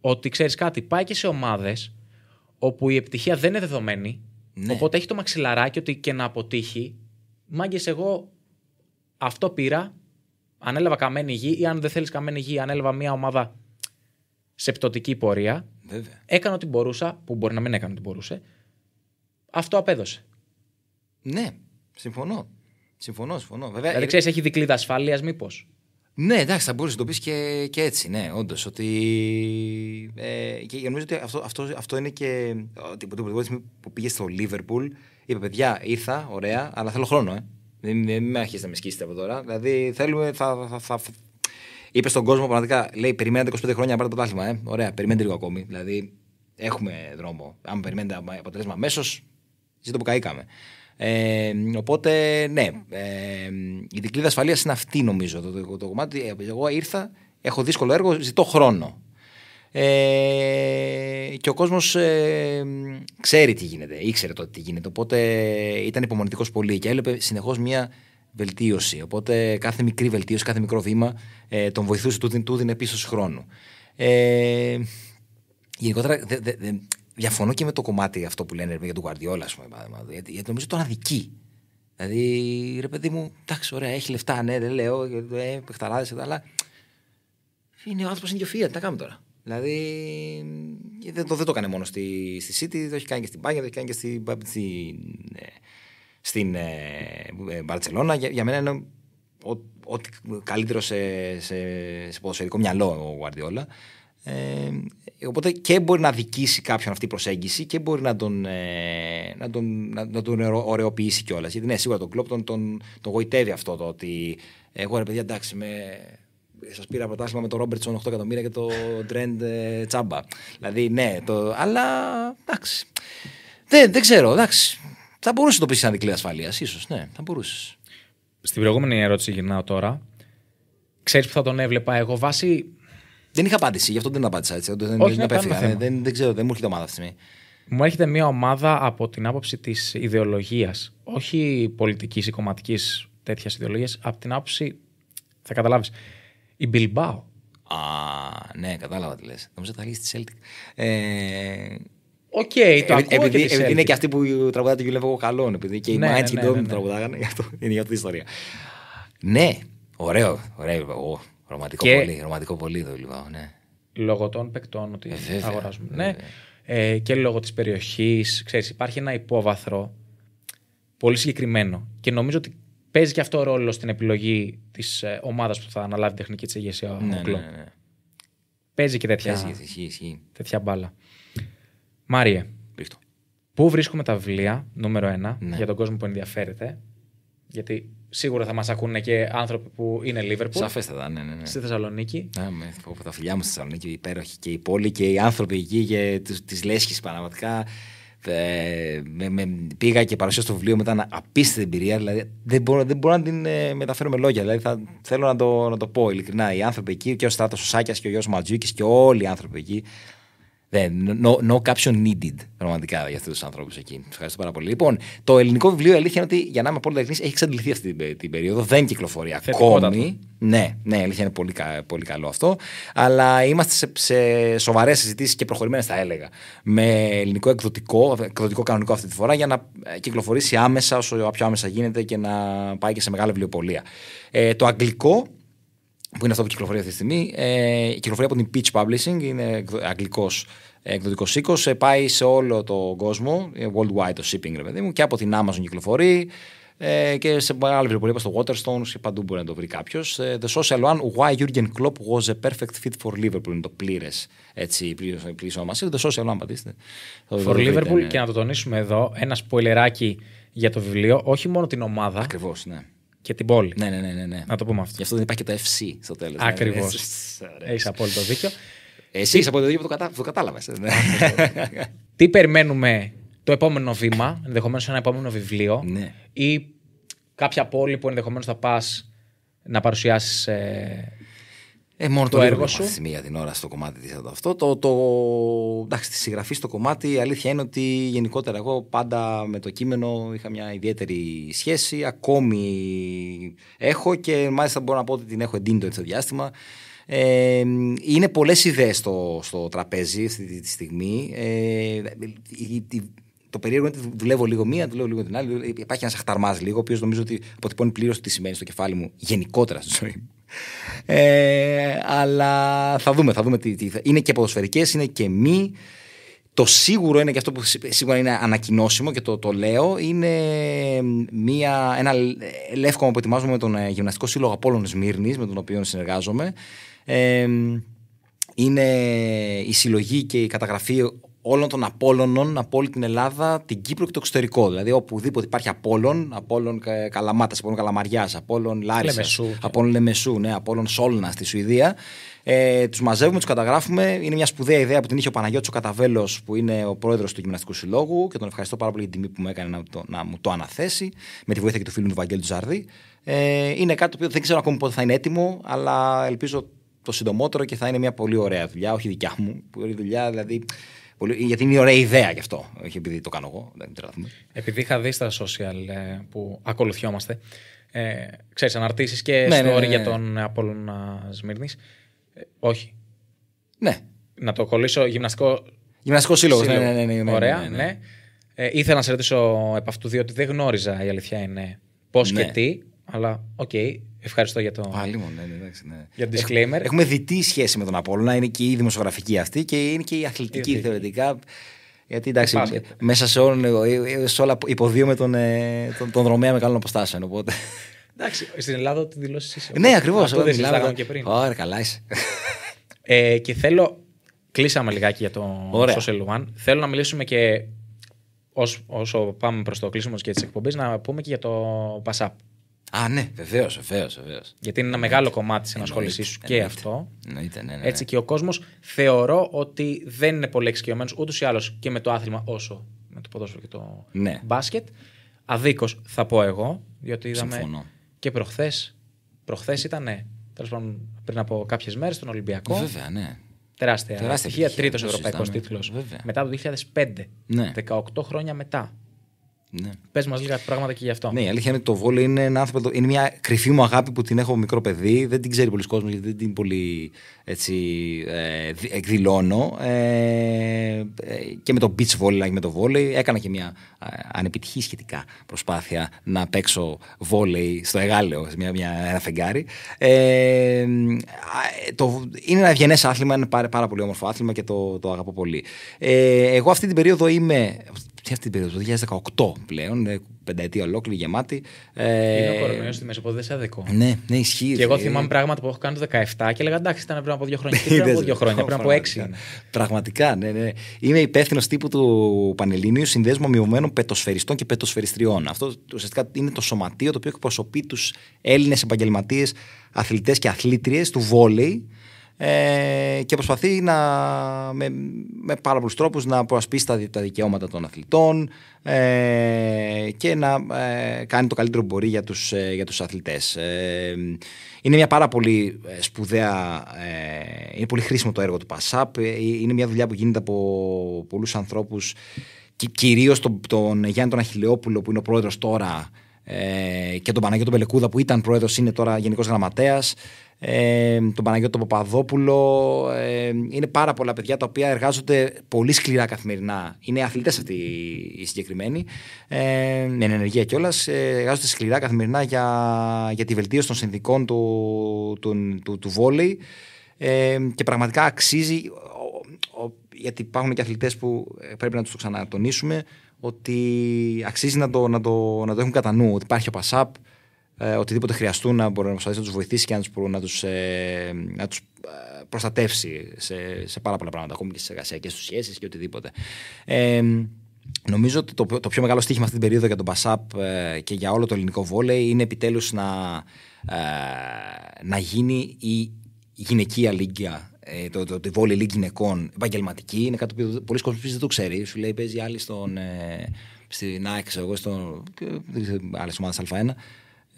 ότι ξέρεις κάτι, πάει και σε ομάδες όπου η επιτυχία δεν είναι δεδομένη. Ναι. Οπότε έχει το μαξιλαράκι ότι και να αποτύχει. Μάγκες, εγώ αυτό πήρα, ανέλαβα καμένη γη ή αν δεν θέλεις καμένη γη, ανέλαβα μια ομάδα σε πτωτική πορεία. Βέβαια. Έκανα ό,τι μπορούσα, που μπορεί να μην έκανε ό,τι μπορούσε. Αυτό απέδωσε. Ναι, συμφωνώ. Συμφωνώ, συμφωνώ. Βέβαια, δηλαδή, ε, ξέρεις, έχει δικλείδα ασφάλειας, μήπως. Ναι, εντάξει, θα μπορούσε να το πεις και, και έτσι, ναι, όντως. Ότι. Ε, και νομίζω ότι αυτό, αυτό, αυτό είναι και. Ότι, ε, που πήγε στο Λίβερπουλ, είπε: Παιδιά, ήρθα, ωραία, αλλά θέλω χρόνο, ε. Δεν με μη να με σκίσετε από τώρα. Δηλαδή θέλουμε. Θα, θα, θα... Είπε στον κόσμο πραγματικά, λέει: Περιμένετε 25 χρόνια να πάρετε πρωτάθλημα. Ε. Ωραία, περιμένετε λίγο ακόμη. Δηλαδή έχουμε δρόμο. Αν περιμένετε αποτέλεσμα αμέσως, ζήτω που καήκαμε. Ε, οπότε, ναι. Ε, η δικλίδα ασφαλείας είναι αυτή, νομίζω το κομμάτι. Ε, εγώ ήρθα, έχω δύσκολο έργο, ζητώ χρόνο. Ε, και ο κόσμος ξέρει τι γίνεται, ήξερε τότε τι γίνεται. Οπότε ήταν υπομονητικός πολύ και έλεπε συνεχώς μια βελτίωση. Οπότε κάθε μικρή βελτίωση, κάθε μικρό βήμα τον βοηθούσε, του, του δίνει πίσω χρόνου. Ε, γενικότερα δε, δε, διαφωνώ και με το κομμάτι αυτό που λένε για τον Guardiola, ας πούμε, γιατί, γιατί νομίζω τον αδικεί. Δηλαδή, ρε παιδί μου, εντάξει, ωραία, έχει λεφτά, ναι, δεν λέω, ε, παιχταράδε, αλλά. Είναι ο άνθρωπο είναι τι να κάνουμε τώρα. Δηλαδή δεν το, δεν έκανε μόνο στη, στη City, το έχει κάνει και στην Πάγια, το έχει κάνει και στη, στην ε, ε, ε Για, μένα είναι ό,τι καλύτερο σε, σε, σε ποδοσφαιρικό μυαλό ο Γουαρδιόλα. Ε, οπότε και μπορεί να δικήσει κάποιον αυτή η προσέγγιση και μπορεί να τον, ε, να τον, να, τον κιόλας. Γιατί ναι, σίγουρα τον κλόπ τον, τον, τον γοητεύει αυτό το ότι εγώ ρε παιδιά εντάξει με σας πήρα πρωτάθλημα με τον Ρόμπερτσον 8 εκατομμύρια και το Τρέντ ε, Τσάμπα. Δηλαδή, ναι, το, αλλά εντάξει. Δεν, δεν ξέρω, εντάξει. Θα μπορούσε να το πεις σαν δικλείο ασφαλείας, ίσως, ναι, θα μπορούσες. Στην προηγούμενη ερώτηση γυρνάω τώρα. Ξέρεις που θα τον έβλεπα εγώ βάσει. Δεν είχα απάντηση, γι' αυτό δεν απάντησα έτσι. δεν, Όχι, δεν, ναι, δεν, δεν, ξέρω, δεν μου έρχεται ομάδα αυτή τη στιγμή. Μου έρχεται μια ομάδα από την άποψη της ιδεολογίας. Όχι πολιτικής ή κομματικής τέτοιας ιδεολογίας, από την άποψη. Θα καταλάβεις η Μπιλμπάο. Α, ναι, κατάλαβα τι λες. Νομίζω θα λύσει τη Σέλτικ. Ε, Οκ, ε, το ακούω επειδή, επειδή είναι και αυτή που τραγουδάει το Γιουλέβο Καλόν, επειδή και ναι, οι Μάιτς και τραγουδάγανε, είναι για αυτή η ιστορία. Ναι, ωραίο, ωραίο, ρομαντικό πολύ, ρομαντικό πολύ το Γιουλεύω, ναι. Λόγω των παικτών ότι ε, αγοράζουμε, ναι. και λόγω της περιοχής, ξέρεις, υπάρχει ένα υπόβαθρο πολύ συγκεκριμένο και νομίζω ότι Παίζει και αυτό ρόλο στην επιλογή της ε, ομάδας που θα αναλάβει τεχνική της ηγεσία ναι, ο ναι, ναι, ναι. Παίζει και τέτοια, Παίζει, μπάλα. Μάριε. Πού βρίσκουμε τα βιβλία, νούμερο ένα, ναι. για τον κόσμο που ενδιαφέρεται. Γιατί σίγουρα θα μας ακούνε και άνθρωποι που είναι Λίβερπουλ. Σαφέστατα, ναι, ναι, ναι. Στη Θεσσαλονίκη. Ναι, με, τα φιλιά μου στη Θεσσαλονίκη, υπέροχη και η πόλη και οι άνθρωποι εκεί και τη λέσχη πραγματικά. Ε, με, πήγα και παρουσίασα το βιβλίο μετά απίστευτη εμπειρία. Δηλαδή δεν μπορώ, δεν μπορώ να την ε, μεταφέρω με λόγια. Δηλαδή θα, θέλω να το, να το πω ειλικρινά. Οι άνθρωποι εκεί και ο Στράτος ο Σάκια και ο Γιώργο Ματζούκη και όλοι οι άνθρωποι εκεί ναι, no, no caption needed πραγματικά για αυτούς τους ανθρώπους εκεί. ευχαριστώ πάρα πολύ. Λοιπόν, το ελληνικό βιβλίο, η αλήθεια είναι ότι για να είμαι απόλυτα ειλικρινής, έχει εξαντληθεί αυτή την, την περίοδο. Δεν κυκλοφορεί ακόμη. Ναι, ναι, η αλήθεια είναι πολύ, πολύ καλό αυτό. Αλλά είμαστε σε, σε σοβαρές συζητήσεις και προχωρημένες, θα έλεγα. Με ελληνικό εκδοτικό, εκδοτικό κανονικό αυτή τη φορά, για να κυκλοφορήσει άμεσα, όσο πιο άμεσα γίνεται και να πάει και σε μεγάλη βιβλιοπολία. Ε, το αγγλικό που είναι αυτό που κυκλοφορεί αυτή τη στιγμή. Ε, κυκλοφορεί από την Peach Publishing, είναι αγγλικός ε, εκδοτικός οίκος. Ε, πάει σε όλο τον κόσμο, ε, worldwide το shipping, ρε παιδί μου, και από την Amazon κυκλοφορεί. Ε, και σε άλλη όπω στο Waterstones και παντού μπορεί να το βρει κάποιος. Ε, the Social One, Why Jurgen Klopp was a perfect fit for Liverpool. Είναι το πλήρες πλήρη ονομασία. The Social One, πατήστε. For Liverpool, ναι. και να το τονίσουμε εδώ, ένα σποιλεράκι για το βιβλίο, όχι μόνο την ομάδα. Ακριβώς, ναι και την πόλη. Ναι, ναι, ναι, ναι, ναι. Να το πούμε αυτό. Γι' αυτό δεν υπάρχει και το FC στο τέλος. Δηλαδή. Ακριβώς. Ε, Έχεις απόλυτο δίκιο. Εσύ είσαι απόλυτο δίκιο που το, κατά... κατάλαβες. Τι περιμένουμε το επόμενο βήμα, ενδεχομένως ένα επόμενο βιβλίο ναι. ή κάποια πόλη που ενδεχομένως θα πας να παρουσιάσεις ε, ε, μόνο το, το έργο σου. μία την ώρα στο κομμάτι της αυτό. Το, το, εντάξει, τη συγγραφή στο κομμάτι, η αλήθεια είναι ότι γενικότερα εγώ πάντα με το κείμενο είχα μια ιδιαίτερη σχέση. Ακόμη έχω και μάλιστα μπορώ να πω ότι την έχω εντείνει το έτσι διάστημα. Ε, είναι πολλές ιδέες στο, στο τραπέζι αυτή τη στιγμή. Ε, το περίεργο είναι ότι δουλεύω λίγο μία, δουλεύω λίγο την άλλη. Υπάρχει ένας αχταρμάς λίγο, ο οποίος νομίζω ότι αποτυπώνει πλήρως τι σημαίνει στο κεφάλι μου γενικότερα στη ζωή ε, αλλά θα δούμε, θα δούμε τι, Είναι και ποδοσφαιρικές, είναι και μη. Το σίγουρο είναι και αυτό που σίγουρα είναι ανακοινώσιμο και το, το λέω είναι μια, ένα λεύκομα που ετοιμάζουμε με τον ε, Γυμναστικό Σύλλογο Απόλλων Σμύρνης με τον οποίο συνεργάζομαι. Ε, είναι η συλλογή και η καταγραφή όλων των Απόλλωνων από όλη την Ελλάδα, την Κύπρο και το εξωτερικό. Δηλαδή, οπουδήποτε υπάρχει Απόλλων, Απόλλων ε, Καλαμάτας, Απόλλων Καλαμαριάς, Απόλλων Λάρισας, Απόλλων Λεμεσού, ναι, Απόλλων Σόλνας στη Σουηδία. Ε, τους μαζεύουμε, τους καταγράφουμε. Είναι μια σπουδαία ιδέα που την είχε ο Παναγιώτης ο Καταβέλος, που είναι ο πρόεδρος του Γυμναστικού Συλλόγου και τον ευχαριστώ πάρα πολύ για την τιμή που μου έκανε να, το, να μου το αναθέσει με τη βοήθεια και του φίλου του Βαγγέλου Τζαρδί. Ε, είναι κάτι που δεν ξέρω ακόμη πότε θα είναι έτοιμο, αλλά ελπίζω το συντομότερο και θα είναι μια πολύ ωραία δουλειά, όχι δικιά μου. Πολύ δουλειά, δηλαδή Πολύ, γιατί είναι ωραία ιδέα γι' αυτό. Όχι επειδή το κάνω εγώ. Δεν Επειδή είχα δει στα social ε, που ακολουθιόμαστε. Ε, ξέρεις, αναρτήσεις και ναι, story ναι, ναι, για ναι. τον Απόλλωνα Σμύρνης. Ε, όχι. Ναι. Να το κολλήσω γυμναστικό... Γυμναστικό ναι, σύλλογο. Ναι, ναι, ναι, ναι, ναι Ωραία, ναι. Ε, ήθελα να σε ρωτήσω επ' αυτού, διότι δεν γνώριζα η αλήθεια είναι πώς και τι. Αλλά οκ, okay, ευχαριστώ για το. Πάλι μου, ναι, ναι, εντάξει, ναι. Για το disclaimer. Έχουμε, έχουμε διτή σχέση με τον Απόλλωνα. Είναι και η δημοσιογραφική αυτή και είναι και η αθλητική θεωρητικά. Γιατί εντάξει, μέσα σε, όλον ε, ε, όλα υποδίω με τον, ε, τον, τον δρομέα μεγάλων αποστάσεων. Οπότε. Εντάξει, στην Ελλάδα τη δηλώσεις είσαι. Ναι, ακριβώς. Αυτό δεν μιλάγαμε και πριν. Ωραία, καλά είσαι. Ε, και θέλω. Κλείσαμε λιγάκι για το Ωραία. Social One. Θέλω να μιλήσουμε και όσο πάμε προς το κλείσιμο και τη εκπομπή, να πούμε και για το WhatsApp. Α, ναι, βεβαίως, βεβαίως. Γιατί είναι ένα μεγάλο κομμάτι της ενασχόλησή σου και αυτό. Ναι, ναι, ναι, Έτσι και ο κόσμος θεωρώ ότι δεν είναι πολύ εξοικειωμένος ούτως ή άλλως και με το άθλημα όσο με το ποδόσφαιρο και το ναι. μπάσκετ. Αδίκως θα πω εγώ, διότι είδαμε και προχθές. Προχθές ήταν, τέλος πάντων, πριν από κάποιες μέρες, τον Ολυμπιακό. Βέβαια, ναι. Τεράστια επιτυχία. Τρίτο ευρωπαϊκό τίτλο. Μετά το 2005. Ναι. 18 χρόνια μετά. Ναι. Πες μας λίγα πράγματα και γι' αυτό. Ναι, η αλήθεια είναι ότι το βόλιο είναι, ένα άνθρωπο, είναι μια κρυφή μου αγάπη που την έχω μικρό παιδί. Δεν την ξέρει πολλοί κόσμος γιατί δεν την πολύ έτσι, ε, εκδηλώνω. Ε, ε, και με το beach volley και με το βόλεϊ έκανα και μια ε, ανεπιτυχή σχετικά προσπάθεια να παίξω volley στο εγάλεο, σε μια, μια, ένα φεγγάρι. το, είναι ένα ευγενές άθλημα, είναι πάρα, πάρα πολύ όμορφο άθλημα και το, το αγαπώ πολύ. εγώ αυτή την περίοδο είμαι σε αυτή την περίοδο, το 2018 πλέον, ε, πενταετία ολόκληρη γεμάτη. Ε, είναι ο κορονοϊός στη δεν σε Ναι, ναι, ισχύει. Και εγώ ε, θυμάμαι πράγματα που έχω κάνει το 17 και έλεγα εντάξει, ήταν πριν από δύο χρόνια. πριν από δύο χρόνια, πριν από έξι. Πραγματικά, ναι, ναι. Είμαι υπεύθυνος τύπου του Πανελληνίου Συνδέσμου Μειωμένων Πετοσφαιριστών και Πετοσφαιριστριών. Αυτό ουσιαστικά είναι το σωματείο το οποίο εκπροσωπεί τους Έλληνες επαγγελματίες, αθλητές και αθλήτριες του βόλεϊ ε, και προσπαθεί να, με, με πάρα πολλούς τρόπους να προασπίσει τα, τα δικαιώματα των αθλητών ε, και να ε, κάνει το καλύτερο που μπορεί για τους, ε, για τους αθλητές. Ε, είναι μια πάρα πολύ σπουδαία, είναι πολύ χρήσιμο το έργο του ΠΑΣΑΠ, είναι μια δουλειά που γίνεται από πολλούς ανθρώπους και κυρίως τον, τον Γιάννη τον Αχιλεόπουλο που είναι ο πρόεδρος τώρα και τον Παναγιώτο Μπελεκούδα που ήταν πρόεδρος είναι τώρα γενικός γραμματέας ε, τον Παναγιώτο Παπαδόπουλο. Ε, είναι πάρα πολλά παιδιά τα οποία εργάζονται πολύ σκληρά καθημερινά. Είναι αθλητές αυτοί οι συγκεκριμένοι, με ενεργεία κιόλας. Ε, εργάζονται σκληρά καθημερινά για, για τη βελτίωση των συνδικών του, του, του, του βόλεϊ. Ε, και πραγματικά αξίζει, γιατί υπάρχουν και αθλητές που ε, πρέπει να τους το ξανατονίσουμε, ότι αξίζει να το, να το, να το έχουν κατά νου, ότι υπάρχει ο Πασάπ, ε, οτιδήποτε χρειαστούν να μπορεί να προσπαθήσει να τους βοηθήσει και να τους να τους, ε, να τους ε, προστατεύσει σε, σε πάρα πολλά πράγματα, ακόμη και στις εργασιακές τους σχέσεις και οτιδήποτε. Ε, Νομίζω ότι το, το πιο μεγάλο στοίχημα αυτή την περίοδο για τον Πασάπ ε, και για όλο το ελληνικό βόλεϊ είναι επιτέλους να, ε, να γίνει η γυναικεία λίγκια, το, το, το βόλεϊ λίγκ γυναικών επαγγελματική. Είναι κάτι που πολλοί κόσμοι δεν το ξέρει. Σου λέει παίζει άλλη στον, στην ΑΕΚ, εγώ, στον, άλλες ομάδες Α1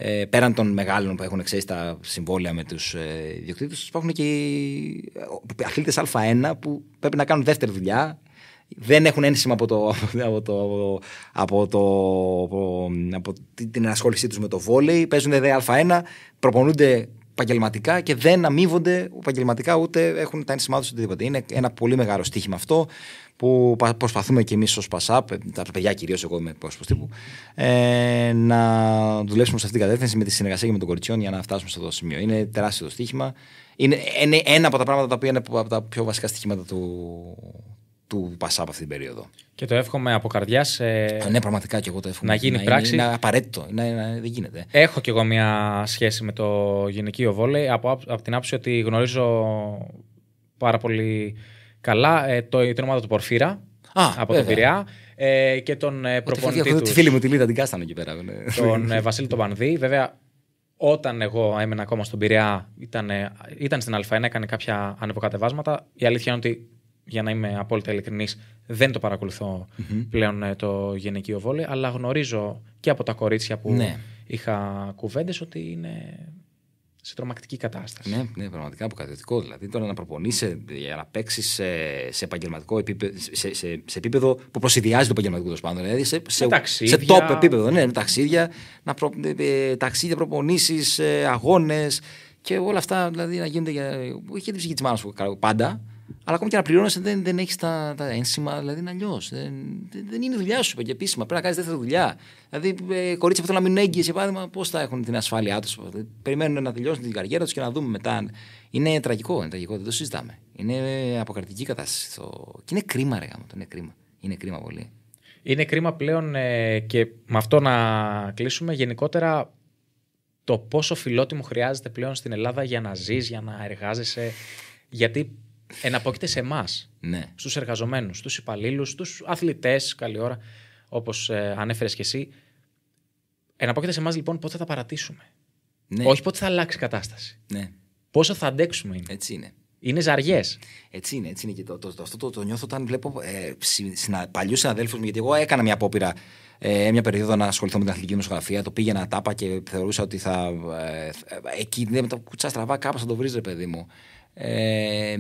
ε, πέραν των μεγάλων που έχουν ξέρεις τα συμβόλαια με τους ε, ιδιοκτήτες, υπάρχουν και οι ε, αθλήτες Α1 που πρέπει να κάνουν δεύτερη δουλειά. Δεν έχουν ένσημα από, το, από, το, από, το, την ενασχόλησή τους με το βόλεϊ. Παίζουν δε Α1, προπονούνται επαγγελματικά και δεν αμείβονται επαγγελματικά ούτε έχουν τα ένσημά τους οτιδήποτε. Είναι ένα πολύ μεγάλο στοίχημα αυτό που προσπαθούμε και εμείς ως ΠΑΣΑΠ, ε, τα παιδιά κυρίως, εγώ είμαι πρόσωπο τύπου, ε, να δουλέψουμε σε αυτήν την κατεύθυνση με τη συνεργασία και με τον Κοριτσιόν για να φτάσουμε σε αυτό το σημείο. Είναι τεράστιο το στοίχημα. Είναι, ένα από τα πράγματα τα οποία είναι από τα πιο βασικά στοιχήματα του, του ΠΑΣΑΠ αυτή την περίοδο. Και το εύχομαι από καρδιάς. Σε... Ναι, πραγματικά και εγώ το εύχομαι. Να γίνει πράξη. Είναι, είναι απαραίτητο. Να, δεν γίνεται. Έχω κι εγώ μια σχέση με το γυναικείο βόλεϊ από, από την άποψη ότι γνωρίζω πάρα πολύ Καλά, ε, το, την ομάδα του Πορφύρα. από τον Πειραιά. Ε, και τον ε, προπονητή. του... τη φίλη μου τη λίδα την κάστανε εκεί πέρα. Ναι. Τον ε, Βασίλη τον Πανδί. Βέβαια, όταν εγώ έμενα ακόμα στον Πειραιά, ήταν, ε, ήταν στην Α1, έκανε κάποια ανεποκατεβάσματα. Η αλήθεια είναι ότι, για να είμαι απόλυτα ειλικρινής, δεν το παρακολουθω πλέον ε, το γενικείο βόλιο, αλλά γνωρίζω και από τα κορίτσια που ναι. είχα κουβέντες ότι είναι σε τρομακτική κατάσταση. Ναι, ναι πραγματικά αποκατευτικό. Δηλαδή, τώρα να προπονεί για να παίξεις σε, σε επαγγελματικό επίπεδο, σε, σε, σε επίπεδο που προσυδειάζει το επαγγελματικό τέλος πάντων. Δηλαδή, σε, σε, ταξίδια. σε top επίπεδο. Ναι, ταξίδια, να προ, ε, ε, ταξίδια προπονήσεις, ε, αγώνες και όλα αυτά δηλαδή, να γίνονται για. Όχι για την ψυχή της μάνας πάντα, αλλά ακόμη και να πληρώνεσαι, δεν, δεν έχεις τα, τα ένσημα, δηλαδή είναι αλλιώς. Δεν, δεν, είναι δουλειά σου, και επίσημα. Πρέπει να κάνεις δεύτερη δουλειά. Δηλαδή, ε, κορίτσια που να μείνουν έγκυες, για παράδειγμα, πώς θα έχουν την ασφάλειά τους. Δηλαδή, ε, περιμένουν να τελειώσουν την καριέρα τους και να δούμε μετά. Είναι τραγικό, είναι τραγικό, δεν το συζητάμε. Είναι αποκρατική κατάσταση. Το... Και είναι κρίμα, ρε γάμο, είναι κρίμα. Είναι κρίμα πολύ. Είναι κρίμα πλέον ε, και με αυτό να κλείσουμε γενικότερα το πόσο φιλότιμο χρειάζεται πλέον στην Ελλάδα για να ζεις, για να εργάζεσαι. Γιατί εναπόκειται σε εμάς. Ναι. Στους εργαζομένους, στους υπαλλήλους, στους αθλητές, καλή ώρα, όπως ε, ανέφερες και εσύ. Εναπόκειται σε εμάς λοιπόν πότε θα τα παρατήσουμε. Ναι. Όχι πότε θα αλλάξει η κατάσταση. Ναι. Πόσο θα αντέξουμε είναι. Έτσι είναι. Είναι ζαριές. Έτσι είναι, έτσι είναι. Και το, το, αυτό το, το νιώθω όταν βλέπω ε, συνα, παλιούς συναδέλφους μου, γιατί εγώ έκανα μια απόπειρα ε, μια περίοδο να ασχοληθώ με την αθλητική νοσογραφία. Το πήγαινα τάπα και θεωρούσα ότι θα. Ε, ε εκεί ναι, με κουτσά στραβά, κάπως θα το βρεις, παιδί μου. Ε,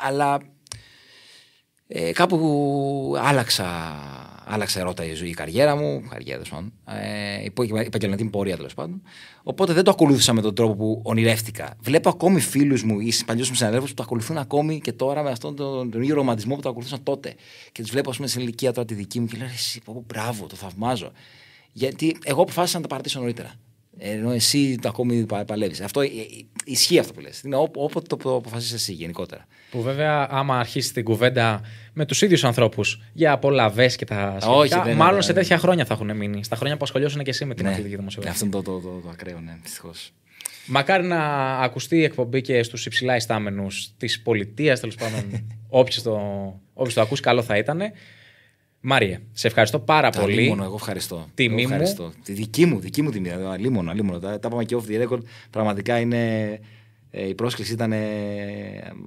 αλλά ε, κάπου άλλαξα, άλλαξα ρότα η ζωή, η καριέρα μου, καριέρα τέλος ε, η επαγγελματική μου πορεία τέλος πάντων. Οπότε δεν το ακολούθησα με τον τρόπο που ονειρεύτηκα. Βλέπω ακόμη φίλους μου ή παλιούς μου συναδέλφους που το ακολουθούν ακόμη και τώρα με αυτόν τον, ίδιο ρομαντισμό που το ακολουθούσαν τότε. Και τους βλέπω, ας πούμε, στην ηλικία τώρα τη δική μου και λέω: Εσύ, πω, μπράβο, το θαυμάζω. Γιατί εγώ αποφάσισα να τα παρατήσω νωρίτερα. Ενώ εσύ το ακόμη παλεύεις. Αυτό ε, ε, ισχύει αυτό που λες. Είναι όποτε το αποφασίσεις εσύ γενικότερα. Που βέβαια, άμα αρχίσεις την κουβέντα με τους ίδιους ανθρώπους για απολαυέ και τα σχετικά, Όχι, μάλλον σε τέτοια χρόνια θα έχουν μείνει. Στα χρόνια που ασχολιώσουν και εσύ με την ναι. αθλητική δημοσιογραφία. Αυτό είναι το, το, το, ακραίο, ναι, δυστυχώς. Μακάρι να ακουστεί η εκπομπή και στους υψηλά ιστάμενους της πολιτείας, τέλος πάντων. Όποιος το, όποιος το ακούσει, καλό θα ήταν. Μάρια, σε ευχαριστώ πάρα πολύ. Μόνο, εγώ ευχαριστώ. Τιμή εγώ ευχαριστώ. Τη δική μου, δική μου τιμή. Αλίμονο, αλίμονο. Τα, τα είπαμε και off the record. Πραγματικά είναι. Ε, η πρόσκληση ήταν ε,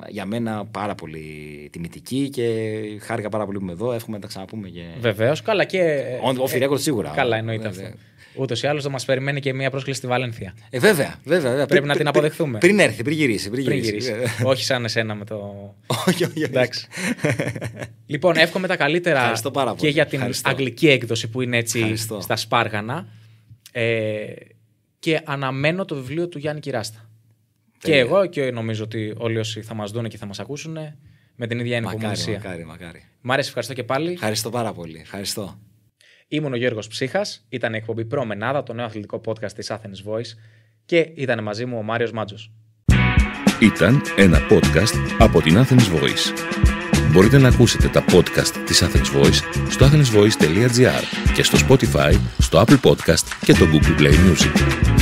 για μένα πάρα πολύ τιμητική και χάρηκα πάρα πολύ που είμαι εδώ. Εύχομαι να τα ξαναπούμε. Βεβαίως, καλά και. off the record σίγουρα. Καλά, εννοείται αυτό. Ούτως ή άλλως θα μας περιμένει και μια πρόσκληση στη Βαλένθια. Ε, βέβαια, βέβαια. βέβαια. Πρέπει να την αποδεχθούμε. Πριν έρθει, πριν γυρίσει. Πριν γυρίσει. όχι σαν εσένα με το. όχι, όχι. Εντάξει. λοιπόν, εύχομαι τα καλύτερα και για την αγγλική έκδοση που είναι έτσι στα Σπάργανα. Ε, και αναμένω το βιβλίο του Γιάννη Κυράστα. Και εγώ και νομίζω ότι όλοι όσοι θα μας δουν και θα μας ακούσουν με την ίδια ενυπομονησία. Μακάρι, μακάρι, μακάρι. Μ' άρεσε, ευχαριστώ και πάλι. Ευχαριστώ πάρα πολύ. Ευχαριστώ. Ήμουν ο Γιώργος Ψύχας, ήταν η εκπομπή Προμενάδα, το νέο αθλητικό podcast της Athens Voice και ήταν μαζί μου ο Μάριος Μάτζος. Ήταν ένα podcast από την Athens Voice. Μπορείτε να ακούσετε τα podcast της Athens Voice στο athensvoice.gr και στο Spotify, στο Apple Podcast και το Google Play Music.